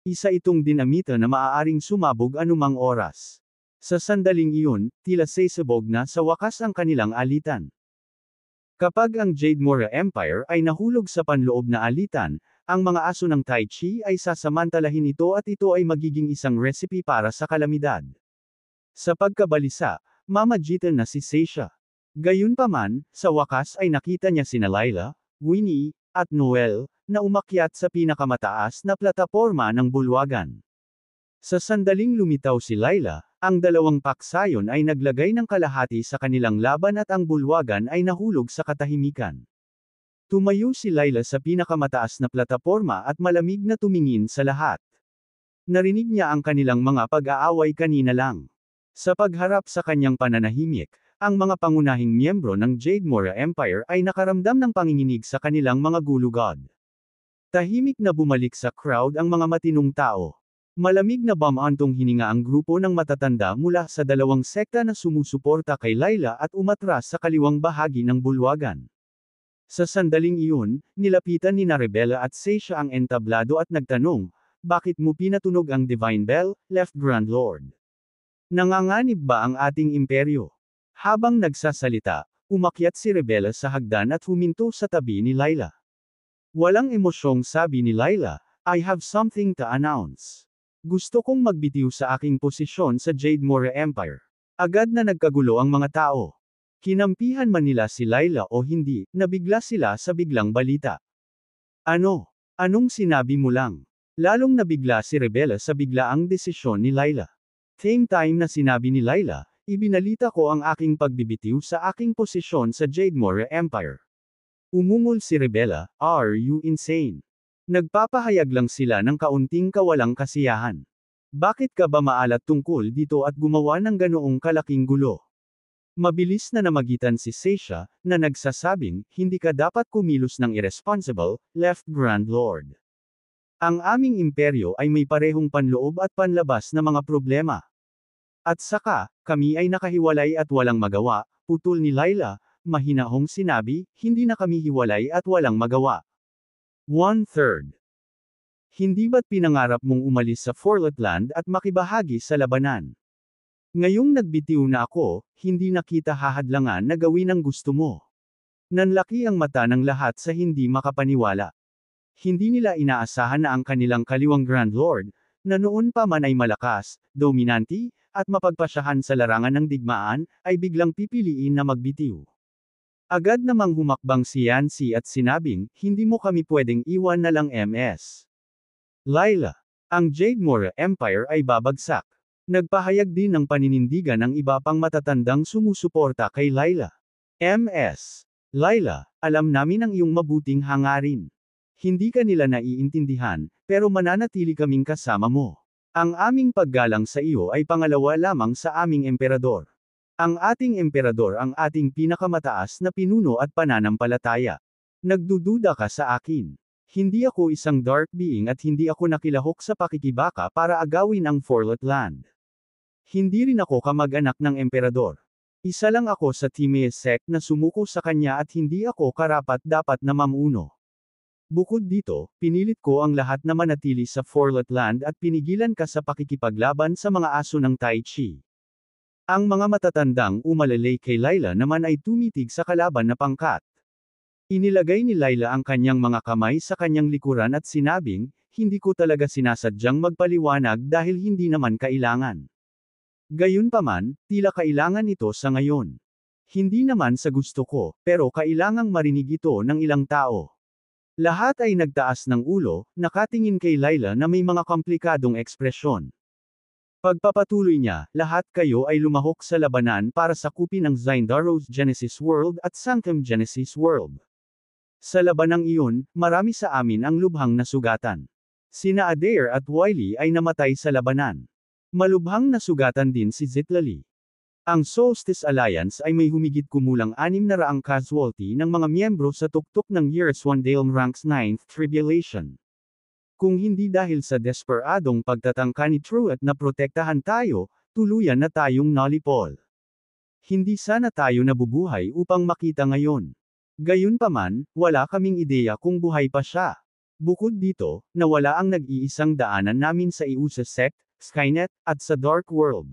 Isa itong dinamita na maaaring sumabog anumang oras. Sa sandaling iyon, tila sasabog na sa wakas ang kanilang alitan. Kapag ang Jade Mora Empire ay nahulog sa panloob na alitan, ang mga aso ng Tai Chi ay sasamantalahin ito at ito ay magiging isang recipe para sa kalamidad. Sa pagkabalisa, mamagitan na si Seisha. Gayunpaman, sa wakas ay nakita niya sina Layla, Winnie, at Noel, na umakyat sa pinakamataas na plataporma ng bulwagan. Sa sandaling lumitaw si Layla, ang dalawang paksayon ay naglagay ng kalahati sa kanilang laban at ang bulwagan ay nahulog sa katahimikan. Tumayo si Layla sa pinakamataas na plataporma at malamig na tumingin sa lahat. Narinig niya ang kanilang mga pag-aaway kanina lang. Sa pagharap sa kanyang pananahimik, ang mga pangunahing miyembro ng Jade Mora Empire ay nakaramdam ng panginginig sa kanilang mga gulugod. Tahimik na bumalik sa crowd ang mga matinong tao. Malamig na bamantong hininga ang grupo ng matatanda mula sa dalawang sekta na sumusuporta kay Laila at umatras sa kaliwang bahagi ng bulwagan. Sa sandaling iyon, nilapitan ni Narebella at Seisha ang entablado at nagtanong, bakit mo pinatunog ang Divine Bell, Left Grand Lord? Nanganganib ba ang ating imperyo? Habang nagsasalita, umakyat si Rebella sa hagdan at huminto sa tabi ni Laila. Walang emosyong sabi ni Layla, I have something to announce. Gusto kong magbitiw sa aking posisyon sa Jade Mora Empire. Agad na nagkagulo ang mga tao. Kinampihan man nila si Layla o hindi, nabigla sila sa biglang balita. Ano? Anong sinabi mo lang? Lalong nabigla si Rebella sa biglaang desisyon ni Layla. Same time na sinabi ni Layla, ibinalita ko ang aking pagbibitiw sa aking posisyon sa Jade Mora Empire. Umungol si Rebella, are you insane? Nagpapahayag lang sila ng kaunting kawalang kasiyahan. Bakit ka ba maalat tungkol dito at gumawa ng ganoong kalaking gulo? Mabilis na namagitan si Seisha, na nagsasabing, hindi ka dapat kumilos ng irresponsible, left Grand Lord. Ang aming imperyo ay may parehong panloob at panlabas na mga problema. At saka, kami ay nakahiwalay at walang magawa, putol ni Laila, mahinahong sinabi, hindi na kami hiwalay at walang magawa. One-third. Hindi ba't pinangarap mong umalis sa Forlotland at makibahagi sa labanan? Ngayong nagbitiw na ako, hindi na kita hahadlangan na gawin ang gusto mo. Nanlaki ang mata ng lahat sa hindi makapaniwala. Hindi nila inaasahan na ang kanilang kaliwang Grand Lord, na noon pa man ay malakas, dominanti, at mapagpasyahan sa larangan ng digmaan, ay biglang pipiliin na magbitiw. Agad namang humakbang si Yancy at sinabing, hindi mo kami pwedeng iwan na lang MS. Laila, ang Jade Mora Empire ay babagsak. Nagpahayag din ng paninindigan ng iba pang matatandang sumusuporta kay Laila. MS. Laila, alam namin ang iyong mabuting hangarin. Hindi ka nila naiintindihan, pero mananatili kaming kasama mo. Ang aming paggalang sa iyo ay pangalawa lamang sa aming emperador. Ang ating emperador ang ating pinakamataas na pinuno at pananampalataya. Nagdududa ka sa akin. Hindi ako isang dark being at hindi ako nakilahok sa pakikibaka para agawin ang Forlot Land. Hindi rin ako kamag-anak ng emperador. Isa lang ako sa Timaeus sect na sumuko sa kanya at hindi ako karapat dapat na mamuno. Bukod dito, pinilit ko ang lahat na manatili sa Forlot Land at pinigilan ka sa pakikipaglaban sa mga aso ng Tai Chi. Ang mga matatandang umalalay kay Laila naman ay tumitig sa kalaban na pangkat. Inilagay ni Laila ang kanyang mga kamay sa kanyang likuran at sinabing, hindi ko talaga sinasadyang magpaliwanag dahil hindi naman kailangan. Gayunpaman, tila kailangan ito sa ngayon. Hindi naman sa gusto ko, pero kailangang marinig ito ng ilang tao. Lahat ay nagtaas ng ulo, nakatingin kay Laila na may mga komplikadong ekspresyon. Pagpapatuloy niya, lahat kayo ay lumahok sa labanan para sakupin ang Zyndaro's Genesis World at Sanctum Genesis World. Sa labanang iyon, marami sa amin ang lubhang nasugatan. Sina Adair at Wiley ay namatay sa labanan. Malubhang nasugatan din si Zitlali. Ang Solstice Alliance ay may humigit kumulang 600 casualty ng mga miyembro sa tuktok ng Year Swandale ranks 9th Tribulation. Kung hindi dahil sa desperadong pagtatangka ni True at naprotektahan tayo, tuluyan na tayong nalipol. Hindi sana tayo nabubuhay upang makita ngayon. Gayunpaman, wala kaming ideya kung buhay pa siya. Bukod dito, nawala ang nag-iisang daanan namin sa Iusa Sect, Skynet, at sa Dark World.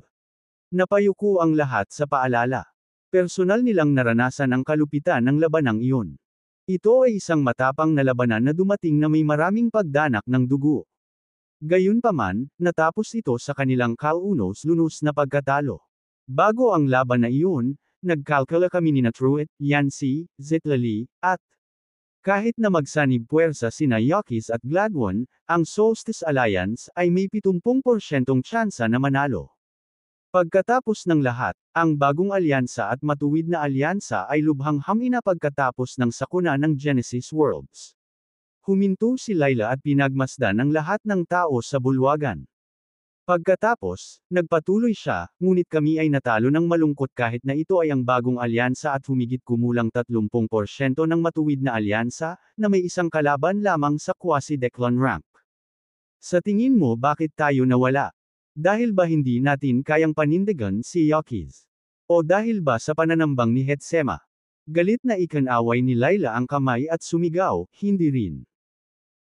Napayuko ang lahat sa paalala. Personal nilang naranasan ang kalupitan ng labanang iyon. Ito ay isang matapang na labanan na dumating na may maraming pagdanak ng dugo. Gayunpaman, natapos ito sa kanilang kaunos-lunos na pagkatalo. Bago ang laban na iyon, nagkalkala kami ni Natruet, Yancy, Zitlali, at kahit na magsanib puwersa sina Yakis at Gladwon, ang Solstice Alliance ay may 70% tsansa na manalo. Pagkatapos ng lahat, ang bagong alyansa at matuwid na alyansa ay lubhang hamina pagkatapos ng sakuna ng Genesis Worlds. Huminto si Layla at pinagmasdan ang lahat ng tao sa bulwagan. Pagkatapos, nagpatuloy siya, ngunit kami ay natalo ng malungkot kahit na ito ay ang bagong alyansa at humigit kumulang 30% ng matuwid na alyansa, na may isang kalaban lamang sa quasi-declan ramp. Sa tingin mo bakit tayo nawala? Dahil ba hindi natin kayang panindigan si Yokis? O dahil ba sa pananambang ni Hetsema? Galit na ikanaway ni Laila ang kamay at sumigaw, hindi rin.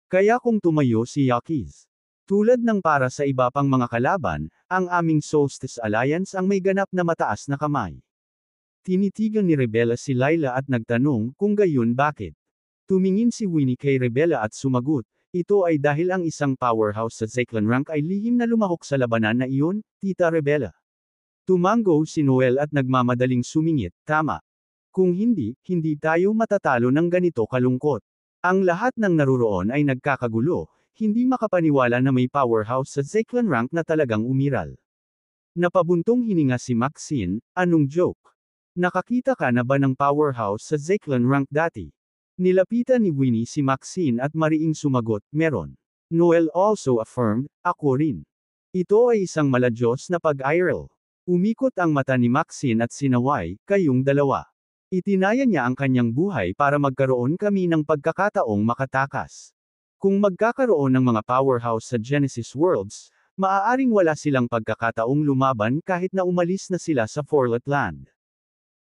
Kaya kung tumayo si Yokis. Tulad ng para sa iba pang mga kalaban, ang aming Solstice Alliance ang may ganap na mataas na kamay. Tinitigan ni Rebella si Laila at nagtanong kung gayon bakit. Tumingin si Winnie kay Rebella at sumagot, ito ay dahil ang isang powerhouse sa Zaclan rank ay lihim na lumahok sa labanan na iyon, Tita Rebella. Tumango si Noel at nagmamadaling sumingit, tama. Kung hindi, hindi tayo matatalo ng ganito kalungkot. Ang lahat ng naruroon ay nagkakagulo, hindi makapaniwala na may powerhouse sa Zaclan rank na talagang umiral. Napabuntong hininga si Maxine, anong joke? Nakakita ka na ba ng powerhouse sa Zaclan rank dati? Nilapitan ni Winnie si Maxine at mariing sumagot, meron. Noel also affirmed, ako rin. Ito ay isang maladyos na pag-IRL. Umikot ang mata ni Maxine at sinaway, kayong dalawa. Itinaya niya ang kanyang buhay para magkaroon kami ng pagkakataong makatakas. Kung magkakaroon ng mga powerhouse sa Genesis Worlds, maaaring wala silang pagkakataong lumaban kahit na umalis na sila sa Forlet Land.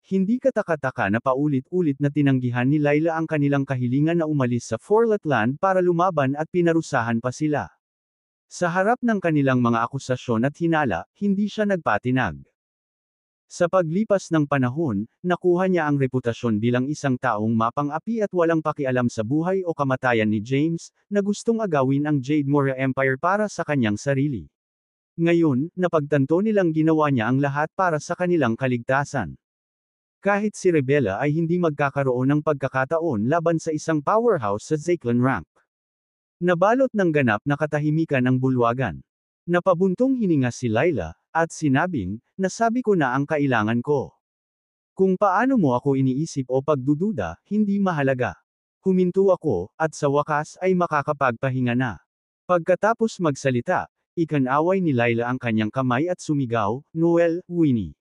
Hindi katakataka na paulit-ulit na tinanggihan ni Laila ang kanilang kahilingan na umalis sa Forlatland para lumaban at pinarusahan pa sila. Sa harap ng kanilang mga akusasyon at hinala, hindi siya nagpatinag. Sa paglipas ng panahon, nakuha niya ang reputasyon bilang isang taong mapang-api at walang pakialam sa buhay o kamatayan ni James, na gustong agawin ang Jade Moria Empire para sa kanyang sarili. Ngayon, napagtanto nilang ginawa niya ang lahat para sa kanilang kaligtasan. Kahit si Rebella ay hindi magkakaroon ng pagkakataon laban sa isang powerhouse sa Zaclan Ramp. Nabalot ng ganap na katahimikan ang bulwagan. Napabuntong hininga si Layla, at sinabing, nasabi ko na ang kailangan ko. Kung paano mo ako iniisip o pagdududa, hindi mahalaga. Huminto ako, at sa wakas ay makakapagpahinga na. Pagkatapos magsalita, ikanaway ni Layla ang kanyang kamay at sumigaw, Noel, Winnie.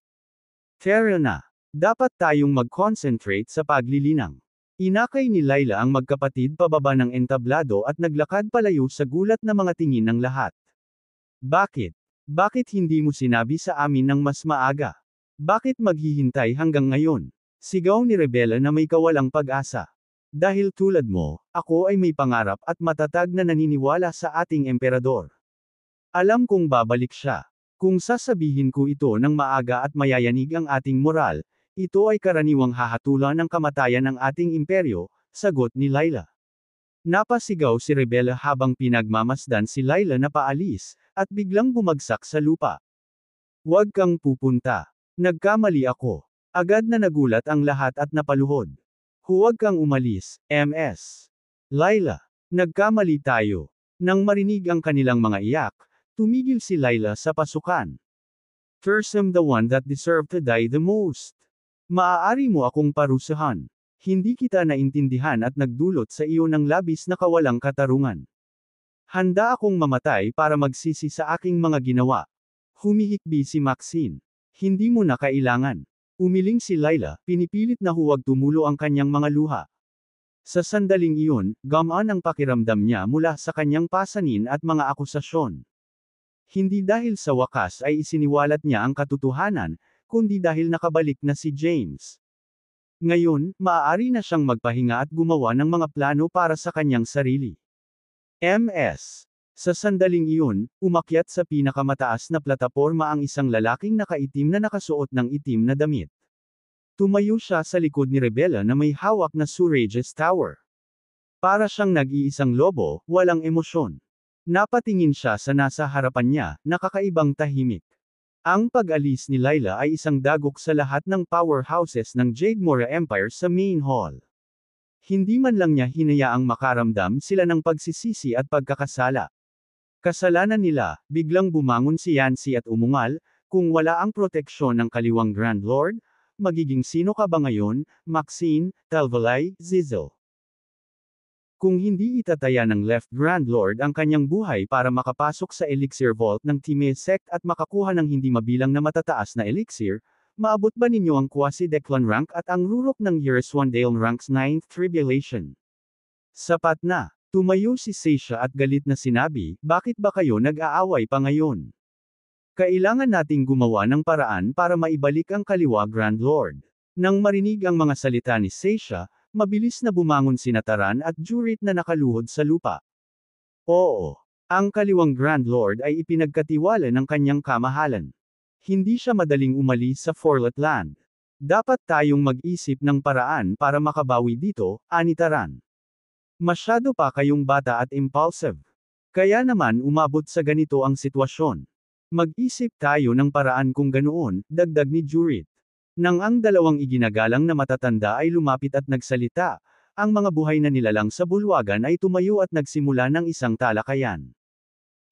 Tara na. Dapat tayong mag-concentrate sa paglilinang. Inakay ni Laila ang magkapatid pababa ng entablado at naglakad palayo sa gulat na mga tingin ng lahat. Bakit? Bakit hindi mo sinabi sa amin ng mas maaga? Bakit maghihintay hanggang ngayon? Sigaw ni Rebela na may kawalang pag-asa. Dahil tulad mo, ako ay may pangarap at matatag na naniniwala sa ating emperador. Alam kong babalik siya. Kung sasabihin ko ito ng maaga at mayayanig ang ating moral, ito ay karaniwang hahatulan ng kamatayan ng ating imperyo, sagot ni Layla. Napasigaw si Rebella habang pinagmamasdan si Layla na paalis, at biglang bumagsak sa lupa. Huwag kang pupunta. Nagkamali ako. Agad na nagulat ang lahat at napaluhod. Huwag kang umalis, MS. Layla. Nagkamali tayo. Nang marinig ang kanilang mga iyak, tumigil si Layla sa pasukan. Thursam the one that deserved to die the most. Maaari mo akong parusahan. Hindi kita naintindihan at nagdulot sa iyo ng labis na kawalang katarungan. Handa akong mamatay para magsisi sa aking mga ginawa. Humihikbi si Maxine. Hindi mo na kailangan. Umiling si Layla, pinipilit na huwag tumulo ang kanyang mga luha. Sa sandaling iyon, gamaan ang pakiramdam niya mula sa kanyang pasanin at mga akusasyon. Hindi dahil sa wakas ay isiniwalat niya ang katotohanan, kundi dahil nakabalik na si James. Ngayon, maaari na siyang magpahinga at gumawa ng mga plano para sa kanyang sarili. MS. Sa sandaling iyon, umakyat sa pinakamataas na plataporma ang isang lalaking nakaitim na nakasuot ng itim na damit. Tumayo siya sa likod ni Rebella na may hawak na Surage's Tower. Para siyang nag-iisang lobo, walang emosyon. Napatingin siya sa nasa harapan niya, nakakaibang tahimik. Ang pag-alis ni Layla ay isang dagok sa lahat ng powerhouses ng Jade Mora Empire sa main hall. Hindi man lang niya hinayaang makaramdam sila ng pagsisisi at pagkakasala. Kasalanan nila, biglang bumangon si Yancy at umungal, kung wala ang proteksyon ng kaliwang Grand Lord, magiging sino ka ba ngayon, Maxine, Talvalay, Zizel. Kung hindi itataya ng left Grand Lord ang kanyang buhay para makapasok sa elixir vault ng Time Sect at makakuha ng hindi mabilang na matataas na elixir, maabot ba ninyo ang quasi Declan rank at ang rurok ng Yeriswandale ranks 9th Tribulation? Sapat na. Tumayo si Seisha at galit na sinabi, bakit ba kayo nag-aaway pa ngayon? Kailangan nating gumawa ng paraan para maibalik ang kaliwa Grand Lord. Nang marinig ang mga salita ni Seisha, Mabilis na bumangon si Nataran at Jurit na nakaluhod sa lupa. Oo. Ang kaliwang Grand Lord ay ipinagkatiwala ng kanyang kamahalan. Hindi siya madaling umalis sa Forlat Land. Dapat tayong mag-isip ng paraan para makabawi dito, Anitaran. Masyado pa kayong bata at impulsive. Kaya naman umabot sa ganito ang sitwasyon. Mag-isip tayo ng paraan kung ganoon, dagdag ni Jurit. Nang ang dalawang iginagalang na matatanda ay lumapit at nagsalita, ang mga buhay na nilalang sa bulwagan ay tumayo at nagsimula ng isang talakayan.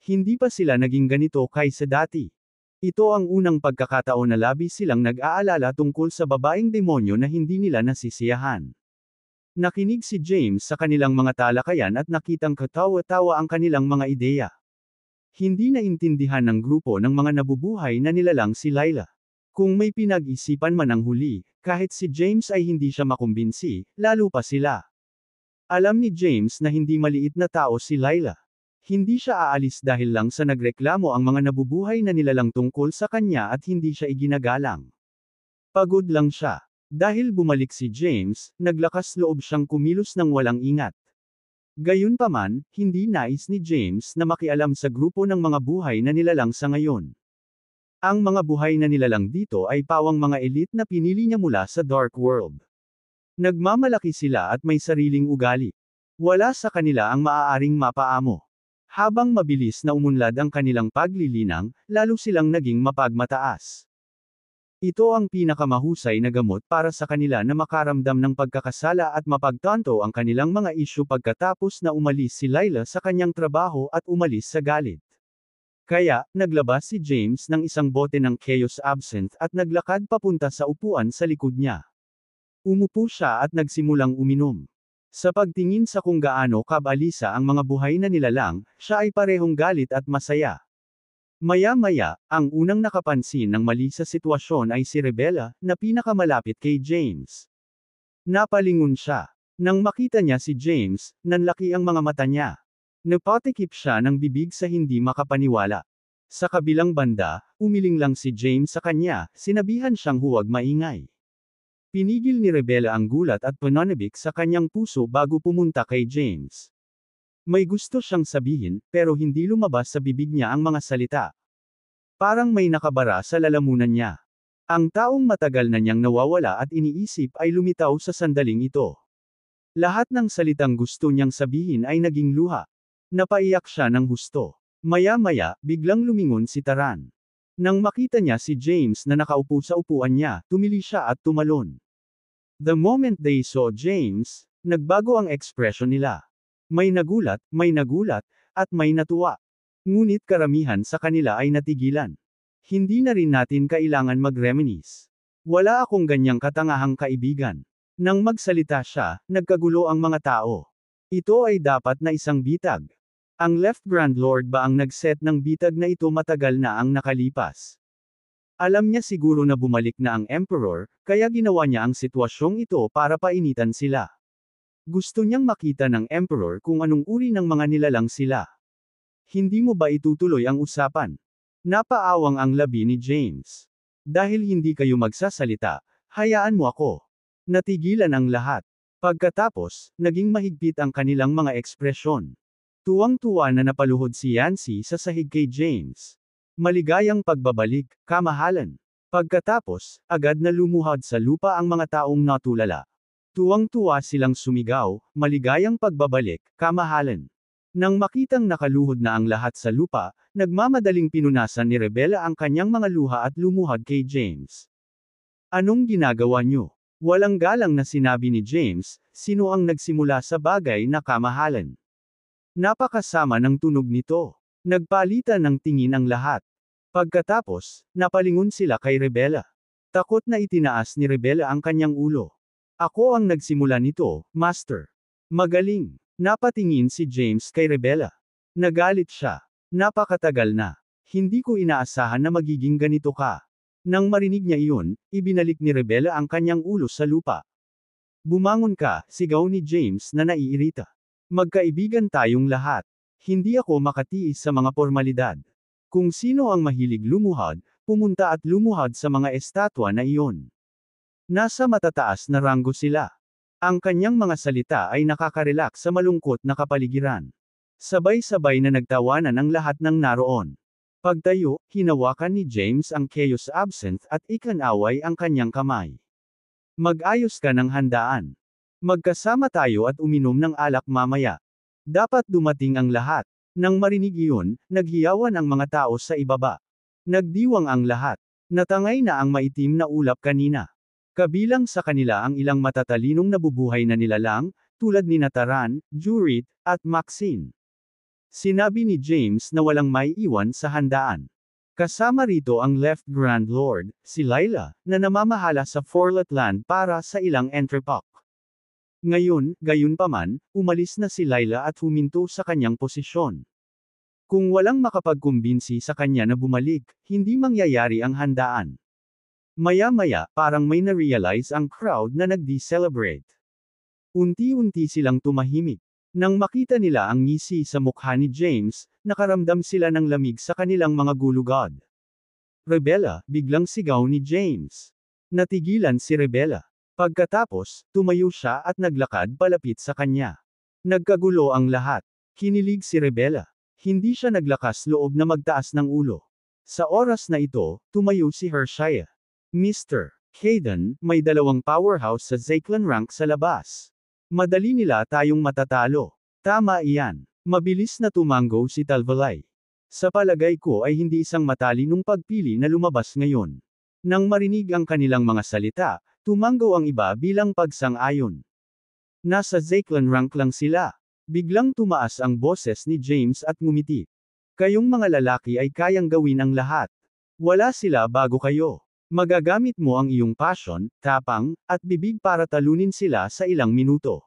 Hindi pa sila naging ganito kaysa dati. Ito ang unang pagkakataon na labis silang nag-aalala tungkol sa babaeng demonyo na hindi nila nasisiyahan. Nakinig si James sa kanilang mga talakayan at nakitang katawa-tawa ang kanilang mga ideya. Hindi naintindihan ng grupo ng mga nabubuhay na nilalang si Lila. Kung may pinag-isipan man ang huli, kahit si James ay hindi siya makumbinsi, lalo pa sila. Alam ni James na hindi maliit na tao si Lila. Hindi siya aalis dahil lang sa nagreklamo ang mga nabubuhay na nilalang tungkol sa kanya at hindi siya iginagalang. Pagod lang siya. Dahil bumalik si James, naglakas loob siyang kumilos ng walang ingat. Gayunpaman, hindi nais ni James na makialam sa grupo ng mga buhay na nilalang sa ngayon. Ang mga buhay na nilalang dito ay pawang mga elite na pinili niya mula sa Dark World. Nagmamalaki sila at may sariling ugali. Wala sa kanila ang maaaring mapaamo. Habang mabilis na umunlad ang kanilang paglilinang, lalo silang naging mapagmataas. Ito ang pinakamahusay na gamot para sa kanila na makaramdam ng pagkakasala at mapagtanto ang kanilang mga isyu pagkatapos na umalis si Layla sa kanyang trabaho at umalis sa galit. Kaya, naglabas si James ng isang bote ng Chaos Absinthe at naglakad papunta sa upuan sa likod niya. Umupo siya at nagsimulang uminom. Sa pagtingin sa kung gaano kabalisa ang mga buhay na nilalang, siya ay parehong galit at masaya. Maya-maya, ang unang nakapansin ng mali sa sitwasyon ay si Rebella, na pinakamalapit kay James. Napalingon siya. Nang makita niya si James, nanlaki ang mga mata niya. Napatikip siya ng bibig sa hindi makapaniwala. Sa kabilang banda, umiling lang si James sa kanya, sinabihan siyang huwag maingay. Pinigil ni Rebella ang gulat at pananabik sa kanyang puso bago pumunta kay James. May gusto siyang sabihin, pero hindi lumabas sa bibig niya ang mga salita. Parang may nakabara sa lalamunan niya. Ang taong matagal na niyang nawawala at iniisip ay lumitaw sa sandaling ito. Lahat ng salitang gusto niyang sabihin ay naging luha. Napaiyak siya ng gusto. Maya-maya, biglang lumingon si Taran. Nang makita niya si James na nakaupo sa upuan niya, tumili siya at tumalon. The moment they saw James, nagbago ang ekspresyon nila. May nagulat, may nagulat, at may natuwa. Ngunit karamihan sa kanila ay natigilan. Hindi na rin natin kailangan magreminis. Wala akong ganyang katangahang kaibigan. Nang magsalita siya, nagkagulo ang mga tao. Ito ay dapat na isang bitag. Ang left Grand Lord ba ang nagset ng bitag na ito matagal na ang nakalipas? Alam niya siguro na bumalik na ang Emperor, kaya ginawa niya ang sitwasyong ito para painitan sila. Gusto niyang makita ng Emperor kung anong uri ng mga nilalang sila. Hindi mo ba itutuloy ang usapan? Napaawang ang labi ni James. Dahil hindi kayo magsasalita, hayaan mo ako. Natigilan ang lahat. Pagkatapos, naging mahigpit ang kanilang mga ekspresyon. Tuwang-tuwa na napaluhod si Yancy sa sahig kay James. Maligayang pagbabalik, kamahalan. Pagkatapos, agad na lumuhad sa lupa ang mga taong natulala. Tuwang-tuwa silang sumigaw, maligayang pagbabalik, kamahalan. Nang makitang nakaluhod na ang lahat sa lupa, nagmamadaling pinunasan ni Rebella ang kanyang mga luha at lumuhad kay James. Anong ginagawa niyo? Walang galang na sinabi ni James, sino ang nagsimula sa bagay na kamahalan. Napakasama ng tunog nito. Nagpalitan ng tingin ang lahat. Pagkatapos, napalingon sila kay Rebella. Takot na itinaas ni Rebella ang kanyang ulo. Ako ang nagsimula nito, Master. Magaling. Napatingin si James kay Rebella. Nagalit siya. Napakatagal na. Hindi ko inaasahan na magiging ganito ka. Nang marinig niya iyon, ibinalik ni Rebella ang kanyang ulo sa lupa. Bumangon ka, sigaw ni James na naiirita. Magkaibigan tayong lahat. Hindi ako makatiis sa mga pormalidad. Kung sino ang mahilig lumuhad, pumunta at lumuhad sa mga estatwa na iyon. Nasa matataas na ranggo sila. Ang kanyang mga salita ay nakakarelax sa malungkot na kapaligiran. Sabay-sabay na nagtawanan ang lahat ng naroon. Pagtayo, hinawakan ni James ang chaos absinthe at ikanaway ang kanyang kamay. Mag-ayos ka ng handaan. Magkasama tayo at uminom ng alak mamaya. Dapat dumating ang lahat. Nang marinig iyon, naghiyawan ang mga tao sa ibaba. Nagdiwang ang lahat. Natangay na ang maitim na ulap kanina. Kabilang sa kanila ang ilang matatalinong nabubuhay na nilalang, tulad ni Nataran, Jurit, at Maxine. Sinabi ni James na walang may iwan sa handaan. Kasama rito ang left Grand Lord, si Lila, na namamahala sa Forlet para sa ilang entrepot. Ngayon, gayunpaman, umalis na si Layla at huminto sa kanyang posisyon. Kung walang makapagkumbinsi sa kanya na bumalik, hindi mangyayari ang handaan. Maya-maya, parang may na-realize ang crowd na nagdi-celebrate. Unti-unti silang tumahimik. Nang makita nila ang ngisi sa mukha ni James, nakaramdam sila ng lamig sa kanilang mga gulugod. Rebella, biglang sigaw ni James. Natigilan si Rebella. Pagkatapos, tumayo siya at naglakad palapit sa kanya. Nagkagulo ang lahat. Kinilig si Rebella. Hindi siya naglakas loob na magtaas ng ulo. Sa oras na ito, tumayo si Hershaya. Mr. Hayden, may dalawang powerhouse sa Zeklan rank sa labas. Madali nila tayong matatalo. Tama iyan. Mabilis na tumango si Talvalay. Sa palagay ko ay hindi isang matalinong pagpili na lumabas ngayon. Nang marinig ang kanilang mga salita, Tumanggo ang iba bilang pagsang-ayon. Nasa Zaclan rank lang sila. Biglang tumaas ang boses ni James at ngumiti. Kayong mga lalaki ay kayang gawin ang lahat. Wala sila bago kayo. Magagamit mo ang iyong passion, tapang, at bibig para talunin sila sa ilang minuto.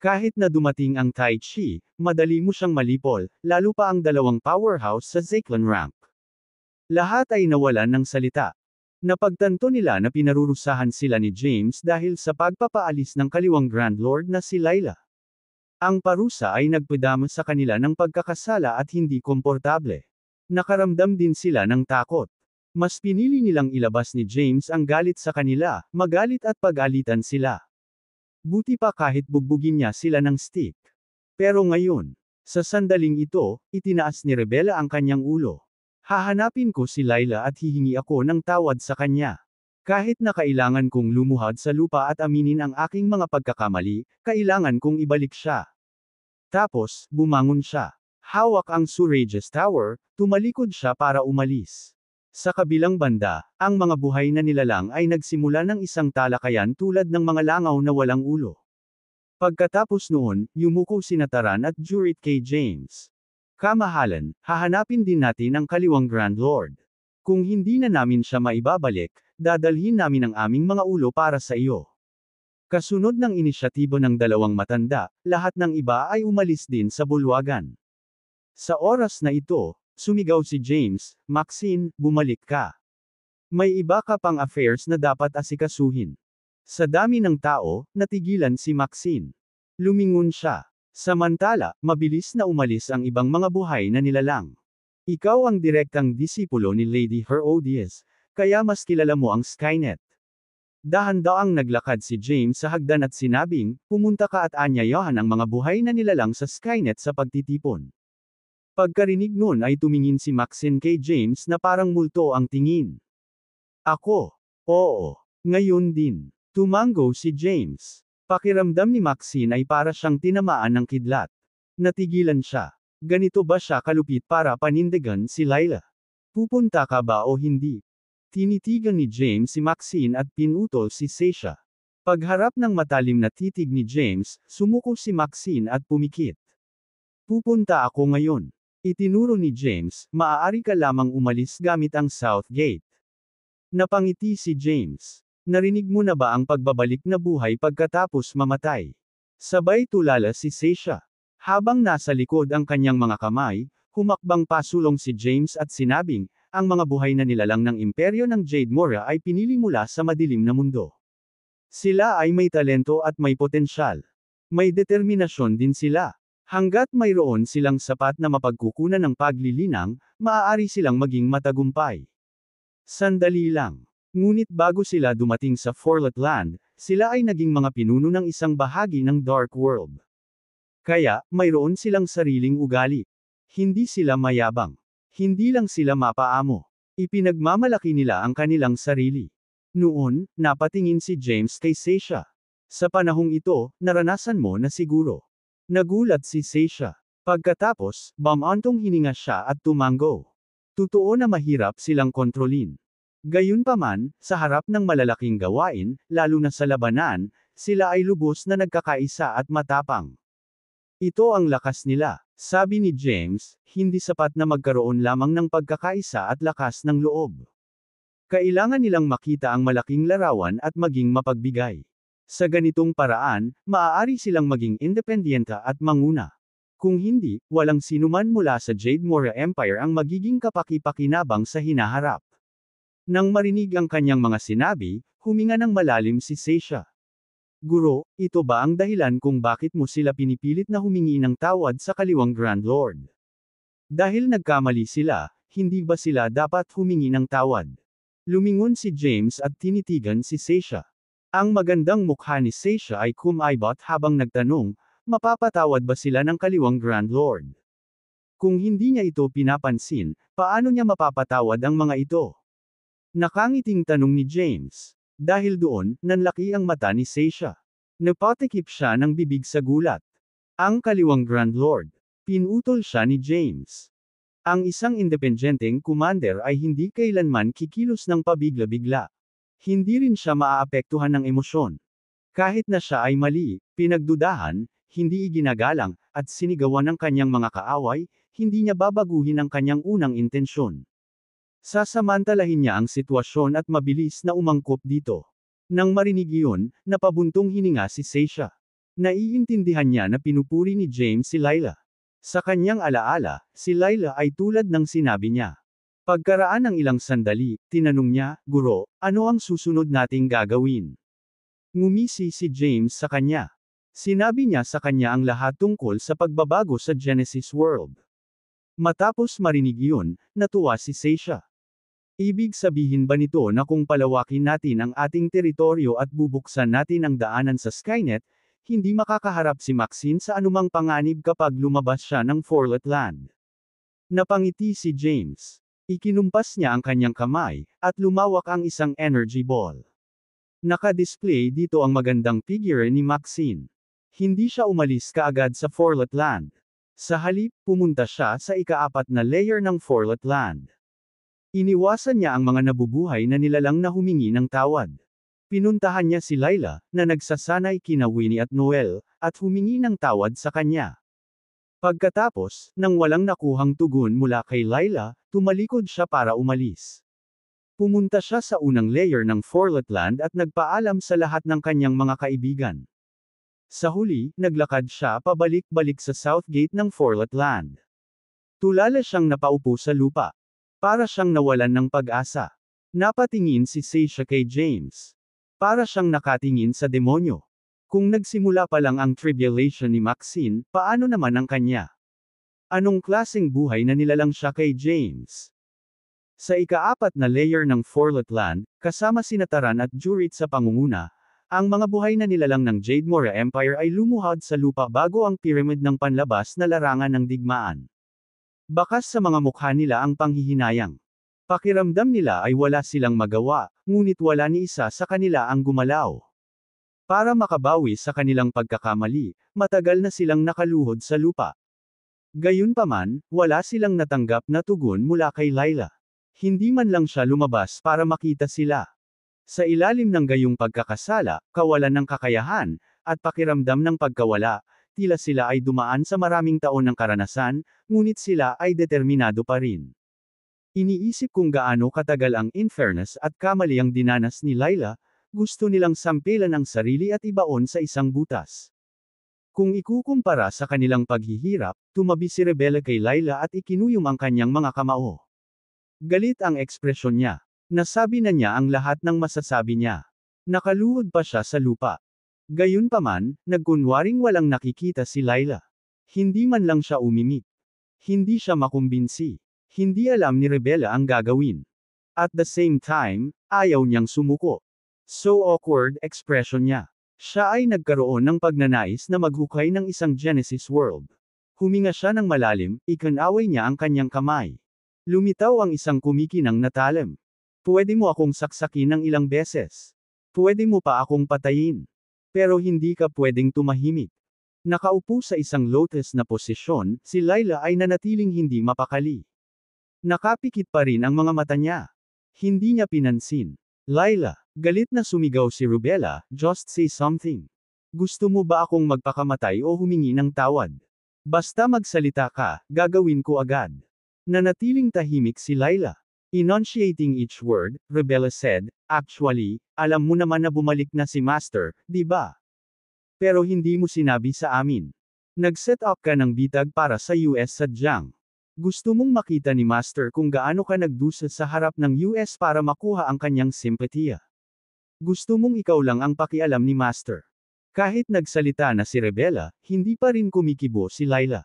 Kahit na dumating ang Tai Chi, madali mo siyang malipol, lalo pa ang dalawang powerhouse sa Zaclan rank. Lahat ay nawalan ng salita. Napagtanto nila na pinarurusahan sila ni James dahil sa pagpapaalis ng kaliwang Grand Lord na si Layla. Ang parusa ay nagpadama sa kanila ng pagkakasala at hindi komportable. Nakaramdam din sila ng takot. Mas pinili nilang ilabas ni James ang galit sa kanila, magalit at pag-alitan sila. Buti pa kahit bugbugin niya sila ng stick. Pero ngayon, sa sandaling ito, itinaas ni Rebella ang kanyang ulo. Hahanapin ko si Layla at hihingi ako ng tawad sa kanya. Kahit na kailangan kong lumuhad sa lupa at aminin ang aking mga pagkakamali, kailangan kong ibalik siya. Tapos, bumangon siya. Hawak ang Surage's Tower, tumalikod siya para umalis. Sa kabilang banda, ang mga buhay na nilalang ay nagsimula ng isang talakayan tulad ng mga langaw na walang ulo. Pagkatapos noon, yumuko si Nataran at Jurit K. James. Kamahalan, hahanapin din natin ang kaliwang Grand Lord. Kung hindi na namin siya maibabalik, dadalhin namin ang aming mga ulo para sa iyo. Kasunod ng inisyatibo ng dalawang matanda, lahat ng iba ay umalis din sa bulwagan. Sa oras na ito, sumigaw si James, Maxine, bumalik ka. May iba ka pang affairs na dapat asikasuhin. Sa dami ng tao, natigilan si Maxine. Lumingon siya. Samantala, mabilis na umalis ang ibang mga buhay na nilalang. Ikaw ang direktang disipulo ni Lady Herodias, kaya mas kilala mo ang Skynet. Dahan-daang naglakad si James sa hagdan at sinabing, pumunta ka at anyayahan ang mga buhay na nilalang sa Skynet sa pagtitipon. Pagkarinig nun ay tumingin si Maxine kay James na parang multo ang tingin. Ako. Oo. Ngayon din. Tumango si James. Pakiramdam ni Maxine ay para siyang tinamaan ng kidlat. Natigilan siya. Ganito ba siya kalupit para panindigan si Layla? Pupunta ka ba o hindi? Tinitigan ni James si Maxine at pinutol si Seisha. Pagharap ng matalim na titig ni James, sumuko si Maxine at pumikit. Pupunta ako ngayon. Itinuro ni James, maaari ka lamang umalis gamit ang South Gate. Napangiti si James. Narinig mo na ba ang pagbabalik na buhay pagkatapos mamatay? Sabay tulala si Seisha. Habang nasa likod ang kanyang mga kamay, humakbang pasulong si James at sinabing, ang mga buhay na nilalang ng imperyo ng Jade Mora ay pinili mula sa madilim na mundo. Sila ay may talento at may potensyal. May determinasyon din sila. Hanggat mayroon silang sapat na mapagkukunan ng paglilinang, maaari silang maging matagumpay. Sandali lang. Ngunit bago sila dumating sa Forlat Land, sila ay naging mga pinuno ng isang bahagi ng Dark World. Kaya, mayroon silang sariling ugali. Hindi sila mayabang. Hindi lang sila mapaamo. Ipinagmamalaki nila ang kanilang sarili. Noon, napatingin si James kay Seisha. Sa panahong ito, naranasan mo na siguro. Nagulat si Seisha. Pagkatapos, bamantong hininga siya at tumango. Totoo na mahirap silang kontrolin. Gayunpaman, sa harap ng malalaking gawain, lalo na sa labanan, sila ay lubos na nagkakaisa at matapang. Ito ang lakas nila. Sabi ni James, hindi sapat na magkaroon lamang ng pagkakaisa at lakas ng loob. Kailangan nilang makita ang malaking larawan at maging mapagbigay. Sa ganitong paraan, maaari silang maging independenta at manguna. Kung hindi, walang sinuman mula sa Jade Mora Empire ang magiging kapakipakinabang sa hinaharap. Nang marinig ang kanyang mga sinabi, huminga ng malalim si Seisha. Guro, ito ba ang dahilan kung bakit mo sila pinipilit na humingi ng tawad sa kaliwang Grand Lord? Dahil nagkamali sila, hindi ba sila dapat humingi ng tawad? Lumingon si James at tinitigan si Seisha. Ang magandang mukha ni Seisha ay kumaibot habang nagtanong, mapapatawad ba sila ng kaliwang Grand Lord? Kung hindi niya ito pinapansin, paano niya mapapatawad ang mga ito? Nakangiting tanong ni James. Dahil doon, nanlaki ang mata ni Seisha. Napatikip siya ng bibig sa gulat. Ang kaliwang Grand Lord. Pinutol siya ni James. Ang isang independenteng commander ay hindi kailanman kikilos ng pabigla-bigla. Hindi rin siya maaapektuhan ng emosyon. Kahit na siya ay mali, pinagdudahan, hindi iginagalang, at sinigawan ng kanyang mga kaaway, hindi niya babaguhin ang kanyang unang intensyon. Sasamantalahin niya ang sitwasyon at mabilis na umangkop dito. Nang marinig iyon, napabuntong hininga si Seisha. Naiintindihan niya na pinupuri ni James si Layla. Sa kanyang alaala, si Layla ay tulad ng sinabi niya. Pagkaraan ng ilang sandali, tinanong niya, Guro, ano ang susunod nating gagawin? Ngumisi si James sa kanya. Sinabi niya sa kanya ang lahat tungkol sa pagbabago sa Genesis World. Matapos marinig iyon, natuwa si Seisha. Ibig sabihin ba nito na kung palawakin natin ang ating teritoryo at bubuksan natin ang daanan sa Skynet, hindi makakaharap si Maxine sa anumang panganib kapag lumabas siya ng Forlet Land? Napangiti si James. Ikinumpas niya ang kanyang kamay, at lumawak ang isang energy ball. Nakadisplay dito ang magandang figure ni Maxine. Hindi siya umalis kaagad sa Forlet Land. Sa halip, pumunta siya sa ikaapat na layer ng Forlet Land. Iniwasan niya ang mga nabubuhay na nilalang na humingi ng tawad. Pinuntahan niya si Layla, na nagsasanay kina Winnie at Noel, at humingi ng tawad sa kanya. Pagkatapos, nang walang nakuhang tugon mula kay Layla, tumalikod siya para umalis. Pumunta siya sa unang layer ng Forletland at nagpaalam sa lahat ng kanyang mga kaibigan. Sa huli, naglakad siya pabalik-balik sa south gate ng Forletland. Tulala siyang napaupo sa lupa. Para siyang nawalan ng pag-asa. Napatingin si Seisha kay James. Para siyang nakatingin sa demonyo. Kung nagsimula pa lang ang tribulation ni Maxine, paano naman ang kanya? Anong klaseng buhay na nilalang siya kay James? Sa ikaapat na layer ng Forlotland, kasama si Nataran at Jurit sa pangunguna, ang mga buhay na nilalang ng Jade Mora Empire ay lumuhod sa lupa bago ang pyramid ng panlabas na larangan ng digmaan. Bakas sa mga mukha nila ang panghihinayang. Pakiramdam nila ay wala silang magawa, ngunit wala ni isa sa kanila ang gumalaw. Para makabawi sa kanilang pagkakamali, matagal na silang nakaluhod sa lupa. Gayunpaman, wala silang natanggap na tugon mula kay Layla. Hindi man lang siya lumabas para makita sila. Sa ilalim ng gayong pagkakasala, kawalan ng kakayahan, at pakiramdam ng pagkawala, tila sila ay dumaan sa maraming taon ng karanasan, ngunit sila ay determinado pa rin. Iniisip kung gaano katagal ang unfairness at kamali ang dinanas ni Layla, gusto nilang sampilan ang sarili at ibaon sa isang butas. Kung ikukumpara sa kanilang paghihirap, tumabi si Rebella kay Layla at ikinuyom ang kanyang mga kamao. Galit ang ekspresyon niya. Nasabi na niya ang lahat ng masasabi niya. Nakaluhod pa siya sa lupa. Gayunpaman, nagkunwaring walang nakikita si Layla. Hindi man lang siya umimik. Hindi siya makumbinsi. Hindi alam ni Rebella ang gagawin. At the same time, ayaw niyang sumuko. So awkward expression niya. Siya ay nagkaroon ng pagnanais na maghukay ng isang Genesis world. Huminga siya ng malalim, ikanaway niya ang kanyang kamay. Lumitaw ang isang kumikinang natalim. Pwede mo akong saksakin ng ilang beses. Pwede mo pa akong patayin. Pero hindi ka pwedeng tumahimik. Nakaupo sa isang lotus na posisyon, si Layla ay nanatiling hindi mapakali. Nakapikit pa rin ang mga mata niya. Hindi niya pinansin. Layla, galit na sumigaw si Rubella, just say something. Gusto mo ba akong magpakamatay o humingi ng tawad? Basta magsalita ka, gagawin ko agad. Nanatiling tahimik si Layla. Enunciating each word, Rebella said, Actually, alam mo naman na bumalik na si Master, di ba? Pero hindi mo sinabi sa amin. Nag-set up ka ng bitag para sa US sadyang. Gusto mong makita ni Master kung gaano ka nagdusa sa harap ng US para makuha ang kanyang simpatiya. Gusto mong ikaw lang ang pakialam ni Master. Kahit nagsalita na si Rebella, hindi pa rin kumikibo si Layla.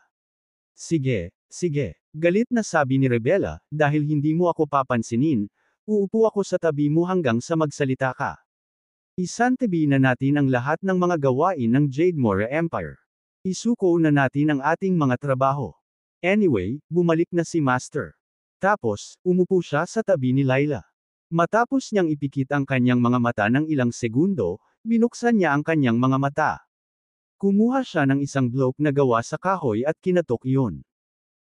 Sige, Sige, galit na sabi ni Rebella, dahil hindi mo ako papansinin, uupo ako sa tabi mo hanggang sa magsalita ka. Isantibi na natin ang lahat ng mga gawain ng Jade Mora Empire. Isuko na natin ang ating mga trabaho. Anyway, bumalik na si Master. Tapos, umupo siya sa tabi ni Layla. Matapos niyang ipikit ang kanyang mga mata ng ilang segundo, binuksan niya ang kanyang mga mata. Kumuha siya ng isang block na gawa sa kahoy at kinatok iyon.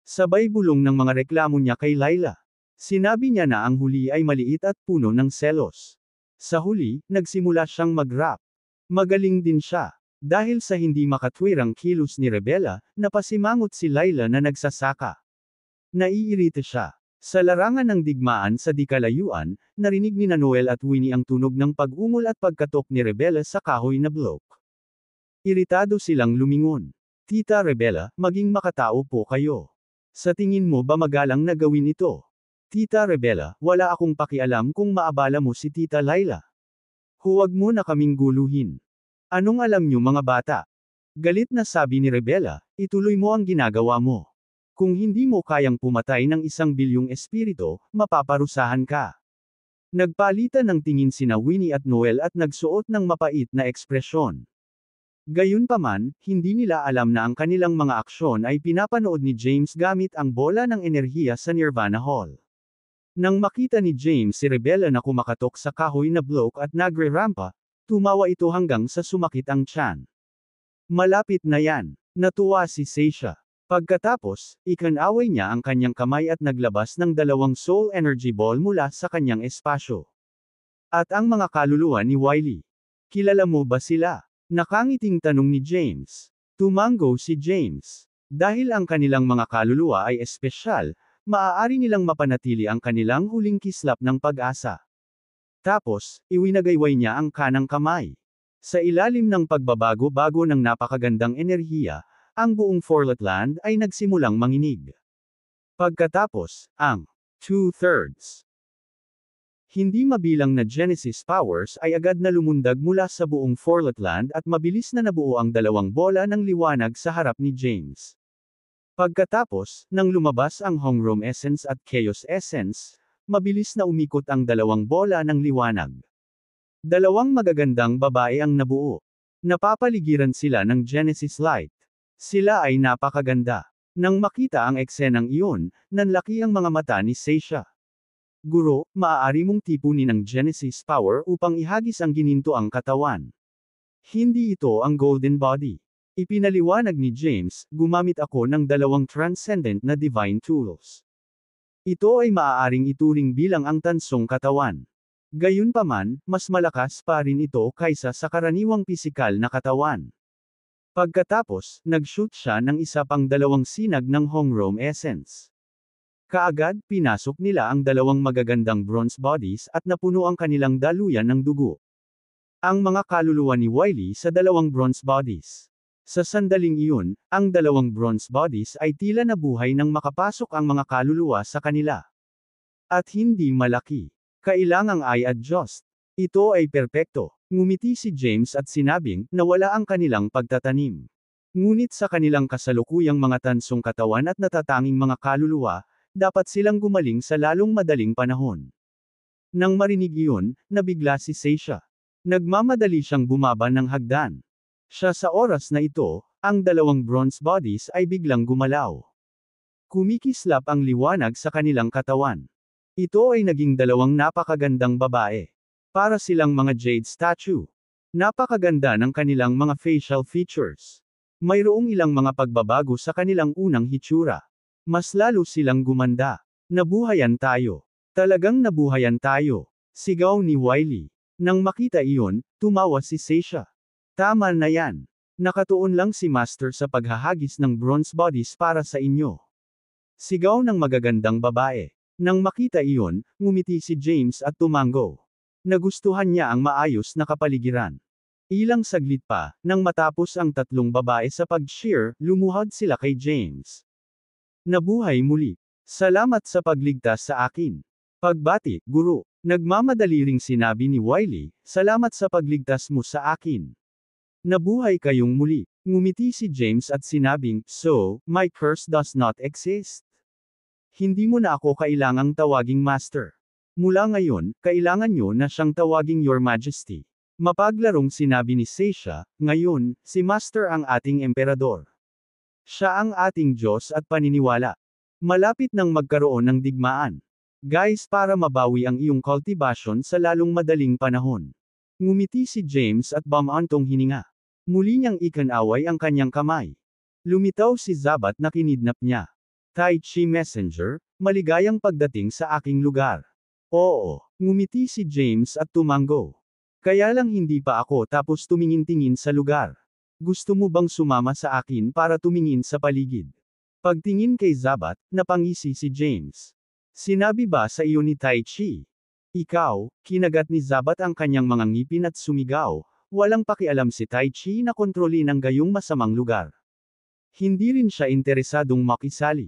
Sabay bulong ng mga reklamo niya kay Laila. Sinabi niya na ang huli ay maliit at puno ng selos. Sa huli, nagsimula siyang mag-rap. Magaling din siya. Dahil sa hindi makatwirang kilos ni Rebella, napasimangot si Laila na nagsasaka. Naiirita siya. Sa larangan ng digmaan sa dikalayuan, narinig ni Noel at Winnie ang tunog ng pag-ungol at pagkatok ni Rebella sa kahoy na blok. Iritado silang lumingon. Tita Rebella, maging makatao po kayo. Sa tingin mo ba magalang na gawin ito? Tita Rebella, wala akong pakialam kung maabala mo si Tita Laila. Huwag mo na kaming guluhin. Anong alam niyo mga bata? Galit na sabi ni Rebella, ituloy mo ang ginagawa mo. Kung hindi mo kayang pumatay ng isang bilyong espirito, mapaparusahan ka. Nagpalitan ng tingin sina Winnie at Noel at nagsuot ng mapait na ekspresyon. Gayunpaman, hindi nila alam na ang kanilang mga aksyon ay pinapanood ni James gamit ang bola ng enerhiya sa Nirvana Hall. Nang makita ni James si Rebella na kumakatok sa kahoy na bloke at nagre-rampa, tumawa ito hanggang sa sumakit ang tiyan. Malapit na yan, natuwa si Seisha. Pagkatapos, ikanaway niya ang kanyang kamay at naglabas ng dalawang soul energy ball mula sa kanyang espasyo. At ang mga kaluluwa ni Wiley. Kilala mo ba sila? Nakangiting tanong ni James. Tumango si James. Dahil ang kanilang mga kaluluwa ay espesyal, maaari nilang mapanatili ang kanilang huling kislap ng pag-asa. Tapos, iwinagayway niya ang kanang kamay. Sa ilalim ng pagbabago-bago ng napakagandang enerhiya, ang buong Forlatland ay nagsimulang manginig. Pagkatapos, ang two-thirds hindi mabilang na Genesis Powers ay agad na lumundag mula sa buong Forlotland at mabilis na nabuo ang dalawang bola ng liwanag sa harap ni James. Pagkatapos, nang lumabas ang Homeroom Essence at Chaos Essence, mabilis na umikot ang dalawang bola ng liwanag. Dalawang magagandang babae ang nabuo. Napapaligiran sila ng Genesis Light. Sila ay napakaganda. Nang makita ang eksenang iyon, nanlaki ang mga mata ni Seisha. Guro, maaari mong tipunin ang Genesis Power upang ihagis ang gininto ang katawan. Hindi ito ang Golden Body. Ipinaliwanag ni James, gumamit ako ng dalawang transcendent na divine tools. Ito ay maaaring ituring bilang ang tansong katawan. Gayunpaman, mas malakas pa rin ito kaysa sa karaniwang pisikal na katawan. Pagkatapos, nag-shoot siya ng isa pang dalawang sinag ng Hongrome Essence. Kaagad, pinasok nila ang dalawang magagandang bronze bodies at napuno ang kanilang daluyan ng dugo. Ang mga kaluluwa ni Wiley sa dalawang bronze bodies. Sa sandaling iyon, ang dalawang bronze bodies ay tila nabuhay nang makapasok ang mga kaluluwa sa kanila. At hindi malaki. Kailangang ay adjust. Ito ay perpekto. Ngumiti si James at sinabing, nawala ang kanilang pagtatanim. Ngunit sa kanilang kasalukuyang mga tansong katawan at natatanging mga kaluluwa, dapat silang gumaling sa lalong madaling panahon. Nang marinig iyon, nabigla si Seisha. Nagmamadali siyang bumaba ng hagdan. Siya sa oras na ito, ang dalawang bronze bodies ay biglang gumalaw. Kumikislap ang liwanag sa kanilang katawan. Ito ay naging dalawang napakagandang babae. Para silang mga jade statue. Napakaganda ng kanilang mga facial features. Mayroong ilang mga pagbabago sa kanilang unang hitsura mas lalo silang gumanda. Nabuhayan tayo. Talagang nabuhayan tayo. Sigaw ni Wiley. Nang makita iyon, tumawa si Seisha. Tama na yan. Nakatuon lang si Master sa paghahagis ng bronze bodies para sa inyo. Sigaw ng magagandang babae. Nang makita iyon, ngumiti si James at tumango. Nagustuhan niya ang maayos na kapaligiran. Ilang saglit pa, nang matapos ang tatlong babae sa pag-cheer, lumuhod sila kay James. Nabuhay muli. Salamat sa pagligtas sa akin. Pagbati, guro. Nagmamadali ring sinabi ni Wiley, salamat sa pagligtas mo sa akin. Nabuhay kayong muli. Ngumiti si James at sinabing, So, my curse does not exist. Hindi mo na ako kailangang tawaging master. Mula ngayon, kailangan nyo na siyang tawaging Your Majesty. Mapaglarong sinabi ni Seisha, ngayon, si Master ang ating emperador. Siya ang ating Diyos at paniniwala. Malapit nang magkaroon ng digmaan. Guys para mabawi ang iyong cultivation sa lalong madaling panahon. Ngumiti si James at bamantong hininga. Muli niyang ikanaway ang kanyang kamay. Lumitaw si Zabat na kinidnap niya. Tai Chi Messenger, maligayang pagdating sa aking lugar. Oo, ngumiti si James at tumango. Kaya lang hindi pa ako tapos tumingin-tingin sa lugar. Gusto mo bang sumama sa akin para tumingin sa paligid? Pagtingin kay Zabat, napangisi si James. Sinabi ba sa iyo ni Tai Chi? Ikaw, kinagat ni Zabat ang kanyang mga ngipin at sumigaw, walang pakialam si Tai Chi na kontrolin ang gayong masamang lugar. Hindi rin siya interesadong makisali.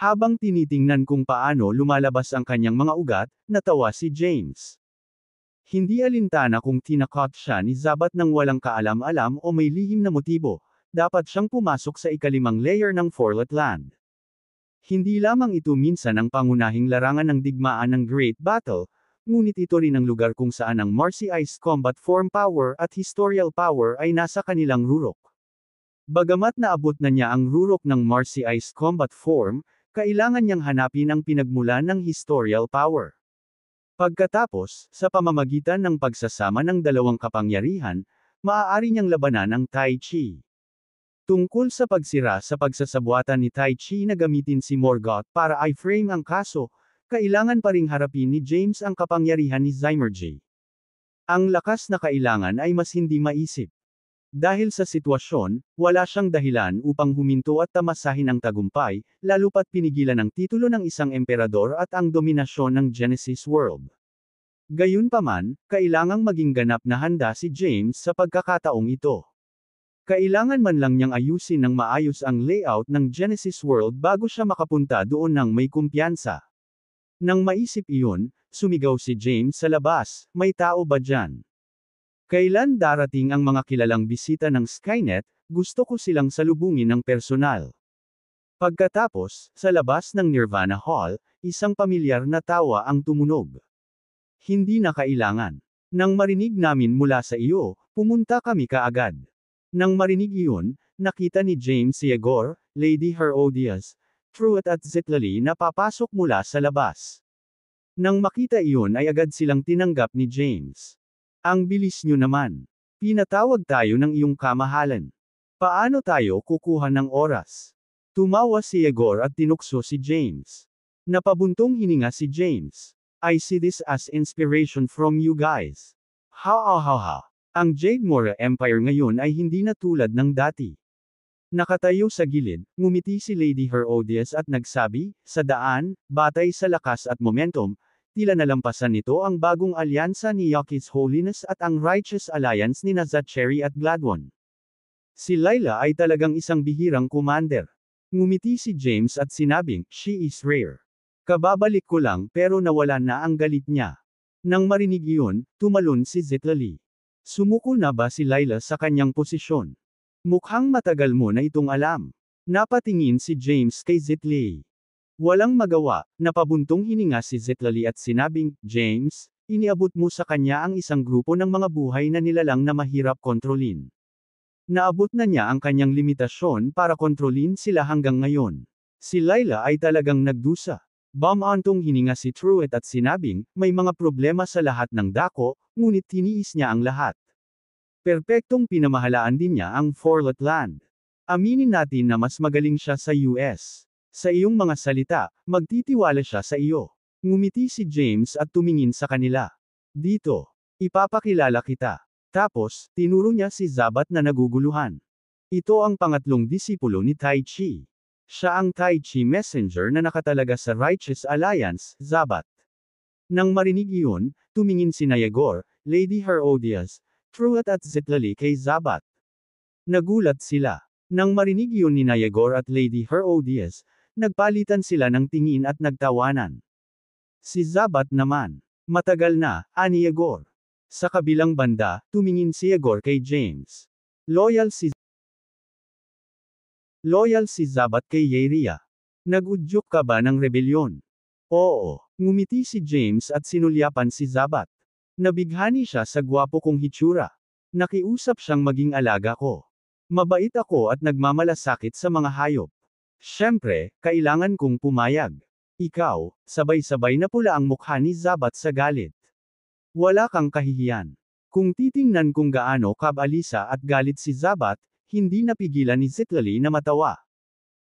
Habang tinitingnan kung paano lumalabas ang kanyang mga ugat, natawa si James. Hindi alintana kung tinakot siya ni Zabat ng walang kaalam-alam o may lihim na motibo, dapat siyang pumasok sa ikalimang layer ng Forlet Land. Hindi lamang ito minsan ang pangunahing larangan ng digmaan ng Great Battle, ngunit ito rin ang lugar kung saan ang Marcy Ice Combat Form Power at Historial Power ay nasa kanilang rurok. Bagamat naabot na niya ang rurok ng Marcy Ice Combat Form, kailangan niyang hanapin ang pinagmulan ng Historial Power. Pagkatapos, sa pamamagitan ng pagsasama ng dalawang kapangyarihan, maaari niyang labanan ang Tai Chi. Tungkol sa pagsira sa pagsasabuatan ni Tai Chi na gamitin si Morgoth para i-frame ang kaso, kailangan pa ring harapin ni James ang kapangyarihan ni Zymergy. Ang lakas na kailangan ay mas hindi maisip. Dahil sa sitwasyon, wala siyang dahilan upang huminto at tamasahin ang tagumpay, lalo pat pinigilan ang titulo ng isang emperador at ang dominasyon ng Genesis World. Gayunpaman, kailangang maging ganap na handa si James sa pagkakataong ito. Kailangan man lang niyang ayusin ng maayos ang layout ng Genesis World bago siya makapunta doon nang may kumpiyansa. Nang maisip iyon, sumigaw si James sa labas, may tao ba dyan? Kailan darating ang mga kilalang bisita ng Skynet, gusto ko silang salubungin ng personal. Pagkatapos, sa labas ng Nirvana Hall, isang pamilyar na tawa ang tumunog. Hindi na kailangan. Nang marinig namin mula sa iyo, pumunta kami kaagad. Nang marinig iyon, nakita ni James Yegor, Lady Herodias, Truett at Zitlali na papasok mula sa labas. Nang makita iyon ay agad silang tinanggap ni James. Ang bilis nyo naman. Pinatawag tayo ng iyong kamahalan. Paano tayo kukuha ng oras? Tumawa si Igor at tinukso si James. Napabuntong hininga si James. I see this as inspiration from you guys. Ha ha ha ha. Ang Jade Mora Empire ngayon ay hindi na tulad ng dati. Nakatayo sa gilid, ngumiti si Lady Herodias at nagsabi, sa daan, batay sa lakas at momentum, tila nalampasan nito ang bagong alyansa ni Yaki's Holiness at ang Righteous Alliance ni Nazacheri at Gladwon. Si Layla ay talagang isang bihirang commander. Ngumiti si James at sinabing, she is rare. Kababalik ko lang pero nawala na ang galit niya. Nang marinig iyon, tumalon si Zitlali. Sumuko na ba si Layla sa kanyang posisyon? Mukhang matagal mo na itong alam. Napatingin si James kay Zitlali. Walang magawa, napabuntong hininga si Zetlali at sinabing, James, iniabot mo sa kanya ang isang grupo ng mga buhay na nilalang na mahirap kontrolin. Naabot na niya ang kanyang limitasyon para kontrolin sila hanggang ngayon. Si Laila ay talagang nagdusa. Bumantong hininga si Truett at sinabing, may mga problema sa lahat ng dako, ngunit tiniis niya ang lahat. Perpektong pinamahalaan din niya ang Forlot Land. Aminin natin na mas magaling siya sa US. Sa iyong mga salita, magtitiwala siya sa iyo. Ngumiti si James at tumingin sa kanila. Dito, ipapakilala kita. Tapos, tinuro niya si Zabat na naguguluhan. Ito ang pangatlong disipulo ni Tai Chi. Siya ang Tai Chi messenger na nakatalaga sa Righteous Alliance, Zabat. Nang marinig iyon, tumingin si Nayagor, Lady Herodias, Truat at Zitlali kay Zabat. Nagulat sila. Nang marinig iyon ni Nayagor at Lady Herodias, Nagpalitan sila ng tingin at nagtawanan. Si Zabat naman. Matagal na, ani Yagor. Sa kabilang banda, tumingin si Yagor kay James. Loyal si Loyal si Zabat kay Yeria. Nagudyok ka ba ng rebelyon? Oo, ngumiti si James at sinulyapan si Zabat. Nabighani siya sa gwapo kong hitsura. Nakiusap siyang maging alaga ko. Mabait ako at nagmamalasakit sa mga hayop. Siyempre, kailangan kong pumayag. Ikaw, sabay-sabay na pula ang mukha ni Zabat sa galit. Wala kang kahihiyan. Kung titingnan kung gaano kabalisa at galit si Zabat, hindi napigilan ni Zitlali na matawa.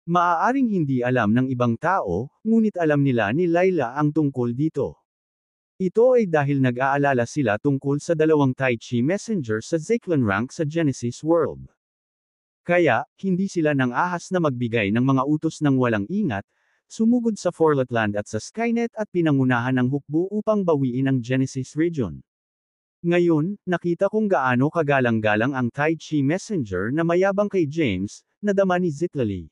Maaaring hindi alam ng ibang tao, ngunit alam nila ni Layla ang tungkol dito. Ito ay dahil nag-aalala sila tungkol sa dalawang Tai Chi messenger sa Zeklan rank sa Genesis World. Kaya, hindi sila nang ahas na magbigay ng mga utos ng walang ingat, sumugod sa Forlotland at sa Skynet at pinangunahan ng hukbo upang bawiin ang Genesis region. Ngayon, nakita kong gaano kagalang-galang ang Tai Chi Messenger na mayabang kay James, nadama ni Zitlali.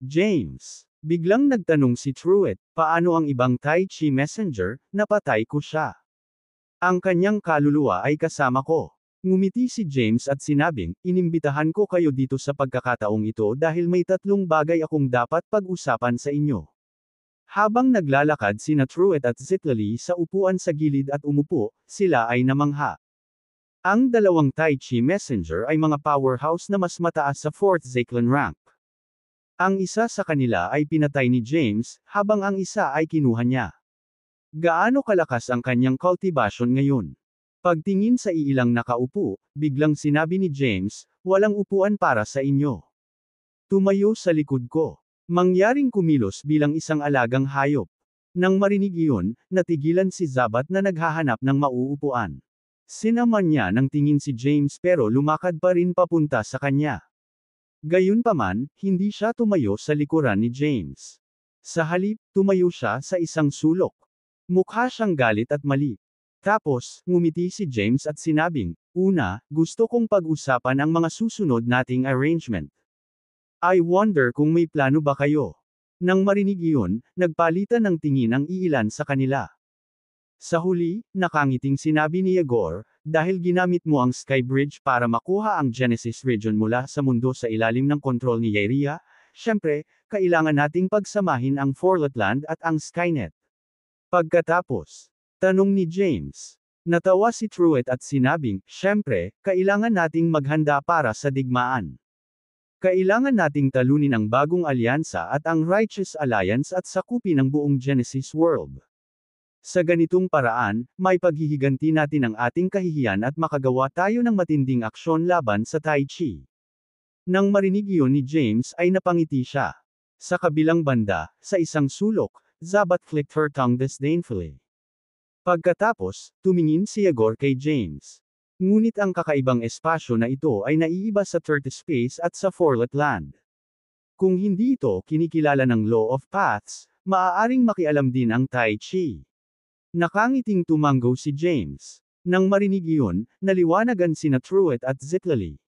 James, biglang nagtanong si Truett, paano ang ibang Tai Chi Messenger, napatay ko siya. Ang kanyang kaluluwa ay kasama ko. Ngumiti si James at sinabing, inimbitahan ko kayo dito sa pagkakataong ito dahil may tatlong bagay akong dapat pag-usapan sa inyo. Habang naglalakad sina Truett at Zitlali sa upuan sa gilid at umupo, sila ay namangha. Ang dalawang Tai Chi Messenger ay mga powerhouse na mas mataas sa 4th Zeklan rank. Ang isa sa kanila ay pinatay ni James, habang ang isa ay kinuha niya. Gaano kalakas ang kanyang cultivation ngayon? Pagtingin sa iilang nakaupo, biglang sinabi ni James, walang upuan para sa inyo. Tumayo sa likod ko. Mangyaring kumilos bilang isang alagang hayop. Nang marinig iyon, natigilan si Zabat na naghahanap ng mauupuan. Sinaman niya ng tingin si James pero lumakad pa rin papunta sa kanya. Gayunpaman, hindi siya tumayo sa likuran ni James. Sa halip, tumayo siya sa isang sulok. Mukha siyang galit at mali. Tapos, ngumiti si James at sinabing, Una, gusto kong pag-usapan ang mga susunod nating arrangement. I wonder kung may plano ba kayo. Nang marinig iyon, nagpalitan ng tingin ang iilan sa kanila. Sa huli, nakangiting sinabi ni Yegor, dahil ginamit mo ang Skybridge para makuha ang Genesis region mula sa mundo sa ilalim ng kontrol ni Yeria, syempre, kailangan nating pagsamahin ang Forlotland at ang Skynet. Pagkatapos, Tanong ni James. Natawa si Truett at sinabing, Siyempre, kailangan nating maghanda para sa digmaan. Kailangan nating talunin ang bagong alyansa at ang Righteous Alliance at sakupin ang buong Genesis world. Sa ganitong paraan, may paghihiganti natin ang ating kahihiyan at makagawa tayo ng matinding aksyon laban sa Tai Chi. Nang marinig iyon ni James ay napangiti siya. Sa kabilang banda, sa isang sulok, Zabat flicked her tongue disdainfully. Pagkatapos, tumingin si Yagor kay James. Ngunit ang kakaibang espasyo na ito ay naiiba sa Third Space at sa Forlet Land. Kung hindi ito kinikilala ng Law of Paths, maaaring makialam din ang Tai Chi. Nakangiting tumanggaw si James. Nang marinig iyon, naliwanagan sina Truett at Zitlali.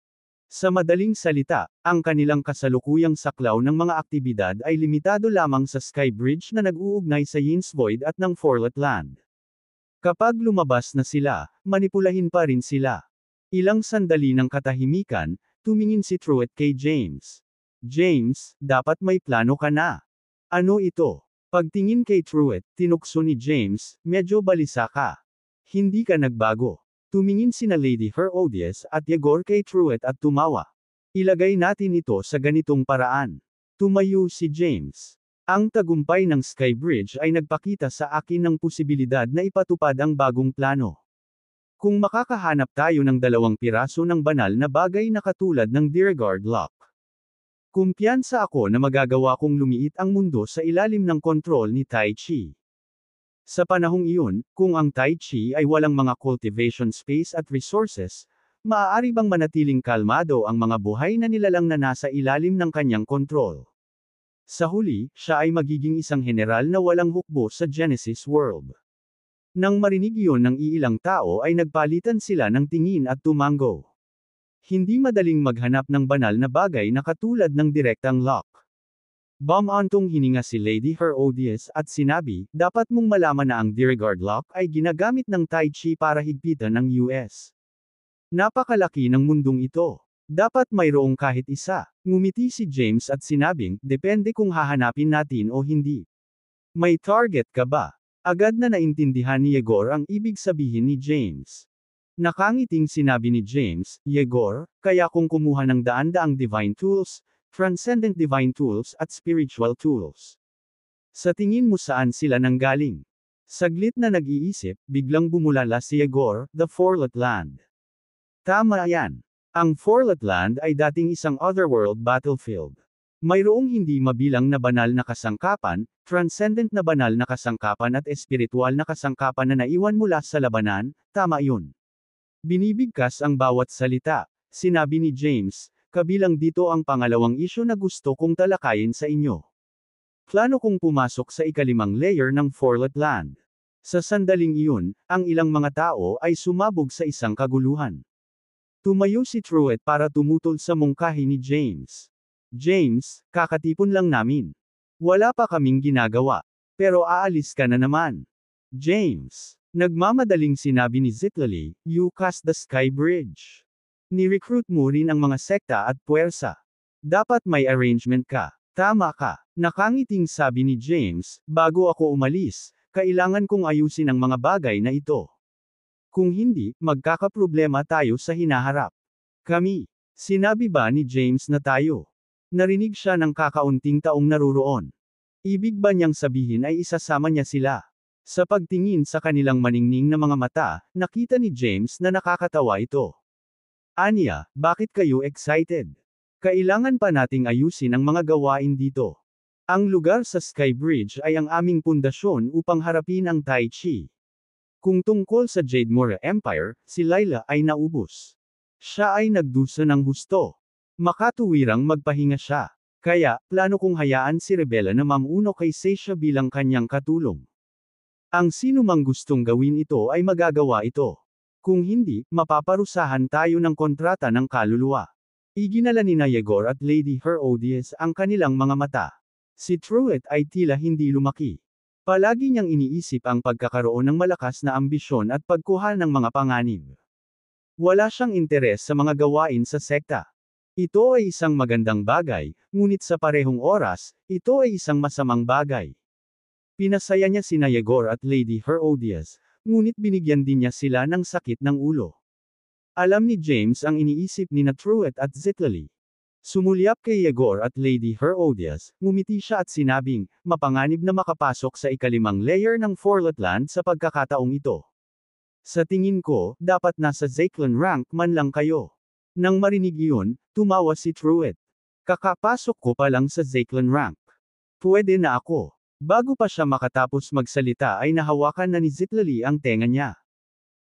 Sa madaling salita, ang kanilang kasalukuyang saklaw ng mga aktibidad ay limitado lamang sa Skybridge na nag-uugnay sa Yin's Void at ng Forlet Land. Kapag lumabas na sila, manipulahin pa rin sila. Ilang sandali ng katahimikan, tumingin si Truett kay James. James, dapat may plano ka na. Ano ito? Pagtingin kay Truett, tinukso ni James, medyo balisa ka. Hindi ka nagbago. Tumingin sina Lady Herodias at Yegor kay Truett at tumawa. Ilagay natin ito sa ganitong paraan. Tumayo si James. Ang tagumpay ng Skybridge ay nagpakita sa akin ng posibilidad na ipatupad ang bagong plano. Kung makakahanap tayo ng dalawang piraso ng banal na bagay na katulad ng Dearguard Lock. Kumpiyansa ako na magagawa kong lumiit ang mundo sa ilalim ng kontrol ni Tai Chi. Sa panahong iyon, kung ang Tai Chi ay walang mga cultivation space at resources, maaari bang manatiling kalmado ang mga buhay na nilalang na nasa ilalim ng kanyang kontrol? Sa huli, siya ay magiging isang general na walang hukbo sa Genesis World. Nang marinig iyon ng iilang tao ay nagpalitan sila ng tingin at tumango. Hindi madaling maghanap ng banal na bagay na katulad ng direktang lock. Bamantong hininga si Lady Herodias at sinabi, dapat mong malaman na ang Dirigard lock ay ginagamit ng Tai Chi para higpitan ng US. Napakalaki ng mundong ito. Dapat mayroong kahit isa. Ngumiti si James at sinabing, depende kung hahanapin natin o hindi. May target ka ba? Agad na naintindihan ni Yegor ang ibig sabihin ni James. Nakangiting sinabi ni James, Yegor, kaya kung kumuha ng daan-daang divine tools, transcendent divine tools at spiritual tools. Sa tingin mo saan sila nanggaling? Saglit na nag-iisip, biglang bumulala si Yegor, the Forlot Land. Tama yan. Ang Forlatland ay dating isang otherworld battlefield. Mayroong hindi mabilang na banal na kasangkapan, transcendent na banal na kasangkapan at espiritual na kasangkapan na naiwan mula sa labanan, tama yun. Binibigkas ang bawat salita, sinabi ni James, kabilang dito ang pangalawang isyo na gusto kong talakayin sa inyo. Plano kong pumasok sa ikalimang layer ng Forlet Land. Sa sandaling iyon, ang ilang mga tao ay sumabog sa isang kaguluhan. Tumayo si Truett para tumutol sa mungkahi ni James. James, kakatipon lang namin. Wala pa kaming ginagawa. Pero aalis ka na naman. James, nagmamadaling sinabi ni Zitlali, you cast the sky bridge. Ni-recruit mo rin ang mga sekta at puwersa. Dapat may arrangement ka. Tama ka. Nakangiting sabi ni James, bago ako umalis, kailangan kong ayusin ang mga bagay na ito. Kung hindi, magkakaproblema tayo sa hinaharap. Kami. Sinabi ba ni James na tayo? Narinig siya ng kakaunting taong naruroon. Ibig ba niyang sabihin ay isasama niya sila? Sa pagtingin sa kanilang maningning na mga mata, nakita ni James na nakakatawa ito. Anya, bakit kayo excited? Kailangan pa nating ayusin ang mga gawain dito. Ang lugar sa Skybridge ay ang aming pundasyon upang harapin ang Tai Chi. Kung tungkol sa Jade Mora Empire, si Layla ay naubos. Siya ay nagdusa ng husto. Makatuwirang magpahinga siya. Kaya, plano kong hayaan si Rebella na mamuno kay Seisha bilang kanyang katulong. Ang sino mang gustong gawin ito ay magagawa ito. Kung hindi, mapaparusahan tayo ng kontrata ng kaluluwa. Iginala ni na at Lady Herodias ang kanilang mga mata. Si Truett ay tila hindi lumaki. Palagi niyang iniisip ang pagkakaroon ng malakas na ambisyon at pagkuha ng mga panganib. Wala siyang interes sa mga gawain sa sekta. Ito ay isang magandang bagay, ngunit sa parehong oras, ito ay isang masamang bagay. Pinasaya niya si Nayegor at Lady Herodias, ngunit binigyan din niya sila ng sakit ng ulo. Alam ni James ang iniisip ni Natruet at Zitlali. Sumulyap kay Yegor at Lady Herodias, ngumiti siya at sinabing, mapanganib na makapasok sa ikalimang layer ng Forlotland sa pagkakataong ito. Sa tingin ko, dapat nasa Zeklan rank man lang kayo. Nang marinig iyon, tumawa si Truett. Kakapasok ko pa lang sa Zeklan rank. Pwede na ako. Bago pa siya makatapos magsalita ay nahawakan na ni Zitlali ang tenga niya.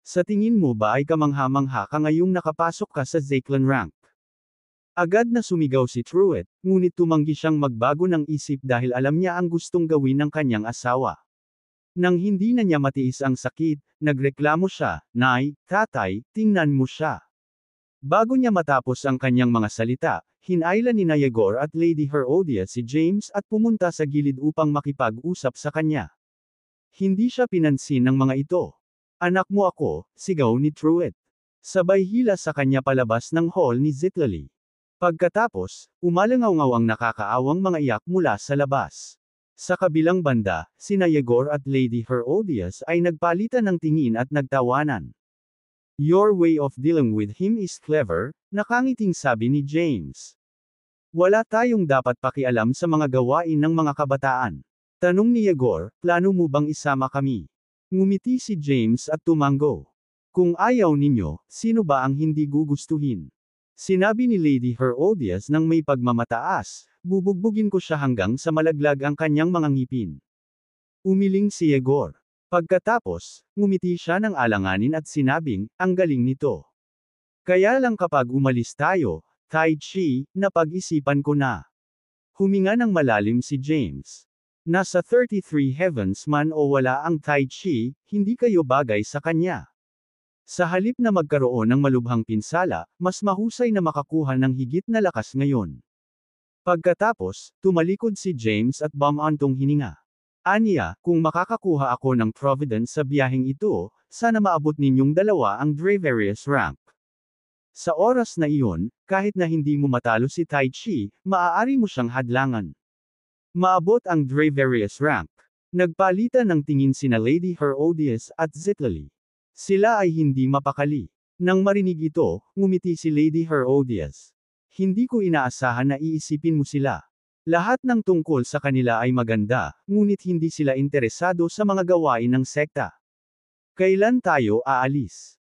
Sa tingin mo ba ay kamangha-mangha ka ngayong nakapasok ka sa Zeklan rank? Agad na sumigaw si Truett, ngunit tumanggi siyang magbago ng isip dahil alam niya ang gustong gawin ng kanyang asawa. Nang hindi na niya matiis ang sakit, nagreklamo siya, Nay, tatay, tingnan mo siya. Bago niya matapos ang kanyang mga salita, hinailan ni Nayagor at Lady Herodia si James at pumunta sa gilid upang makipag-usap sa kanya. Hindi siya pinansin ng mga ito. Anak mo ako, sigaw ni Truett. Sabay hila sa kanya palabas ng hall ni Zitlali. Pagkatapos, umalangaw ang nakakaawang mga iyak mula sa labas. Sa kabilang banda, sina Yegor at Lady Herodias ay nagpalitan ng tingin at nagtawanan. Your way of dealing with him is clever, nakangiting sabi ni James. Wala tayong dapat pakialam sa mga gawain ng mga kabataan. Tanong ni Yegor, plano mo bang isama kami? Ngumiti si James at tumango. Kung ayaw ninyo, sino ba ang hindi gugustuhin? Sinabi ni Lady Herodias nang may pagmamataas, bubugbugin ko siya hanggang sa malaglag ang kanyang mga ngipin. Umiling si Yegor. Pagkatapos, ngumiti siya ng alanganin at sinabing, ang galing nito. Kaya lang kapag umalis tayo, Tai Chi, napag-isipan ko na. Huminga ng malalim si James. Nasa 33 heavens man o wala ang Tai Chi, hindi kayo bagay sa kanya. Sa halip na magkaroon ng malubhang pinsala, mas mahusay na makakuha ng higit na lakas ngayon. Pagkatapos, tumalikod si James at bamantong hininga. Aniya, kung makakakuha ako ng Providence sa biyaheng ito, sana maabot ninyong dalawa ang Draverius Ramp. Sa oras na iyon, kahit na hindi mo matalo si Tai Chi, maaari mo siyang hadlangan. Maabot ang Draverius Ramp. Nagpalitan ng tingin sina Lady Herodias at Zitlali. Sila ay hindi mapakali. Nang marinig ito, ngumiti si Lady Herodias. Hindi ko inaasahan na iisipin mo sila. Lahat ng tungkol sa kanila ay maganda, ngunit hindi sila interesado sa mga gawain ng sekta. Kailan tayo aalis?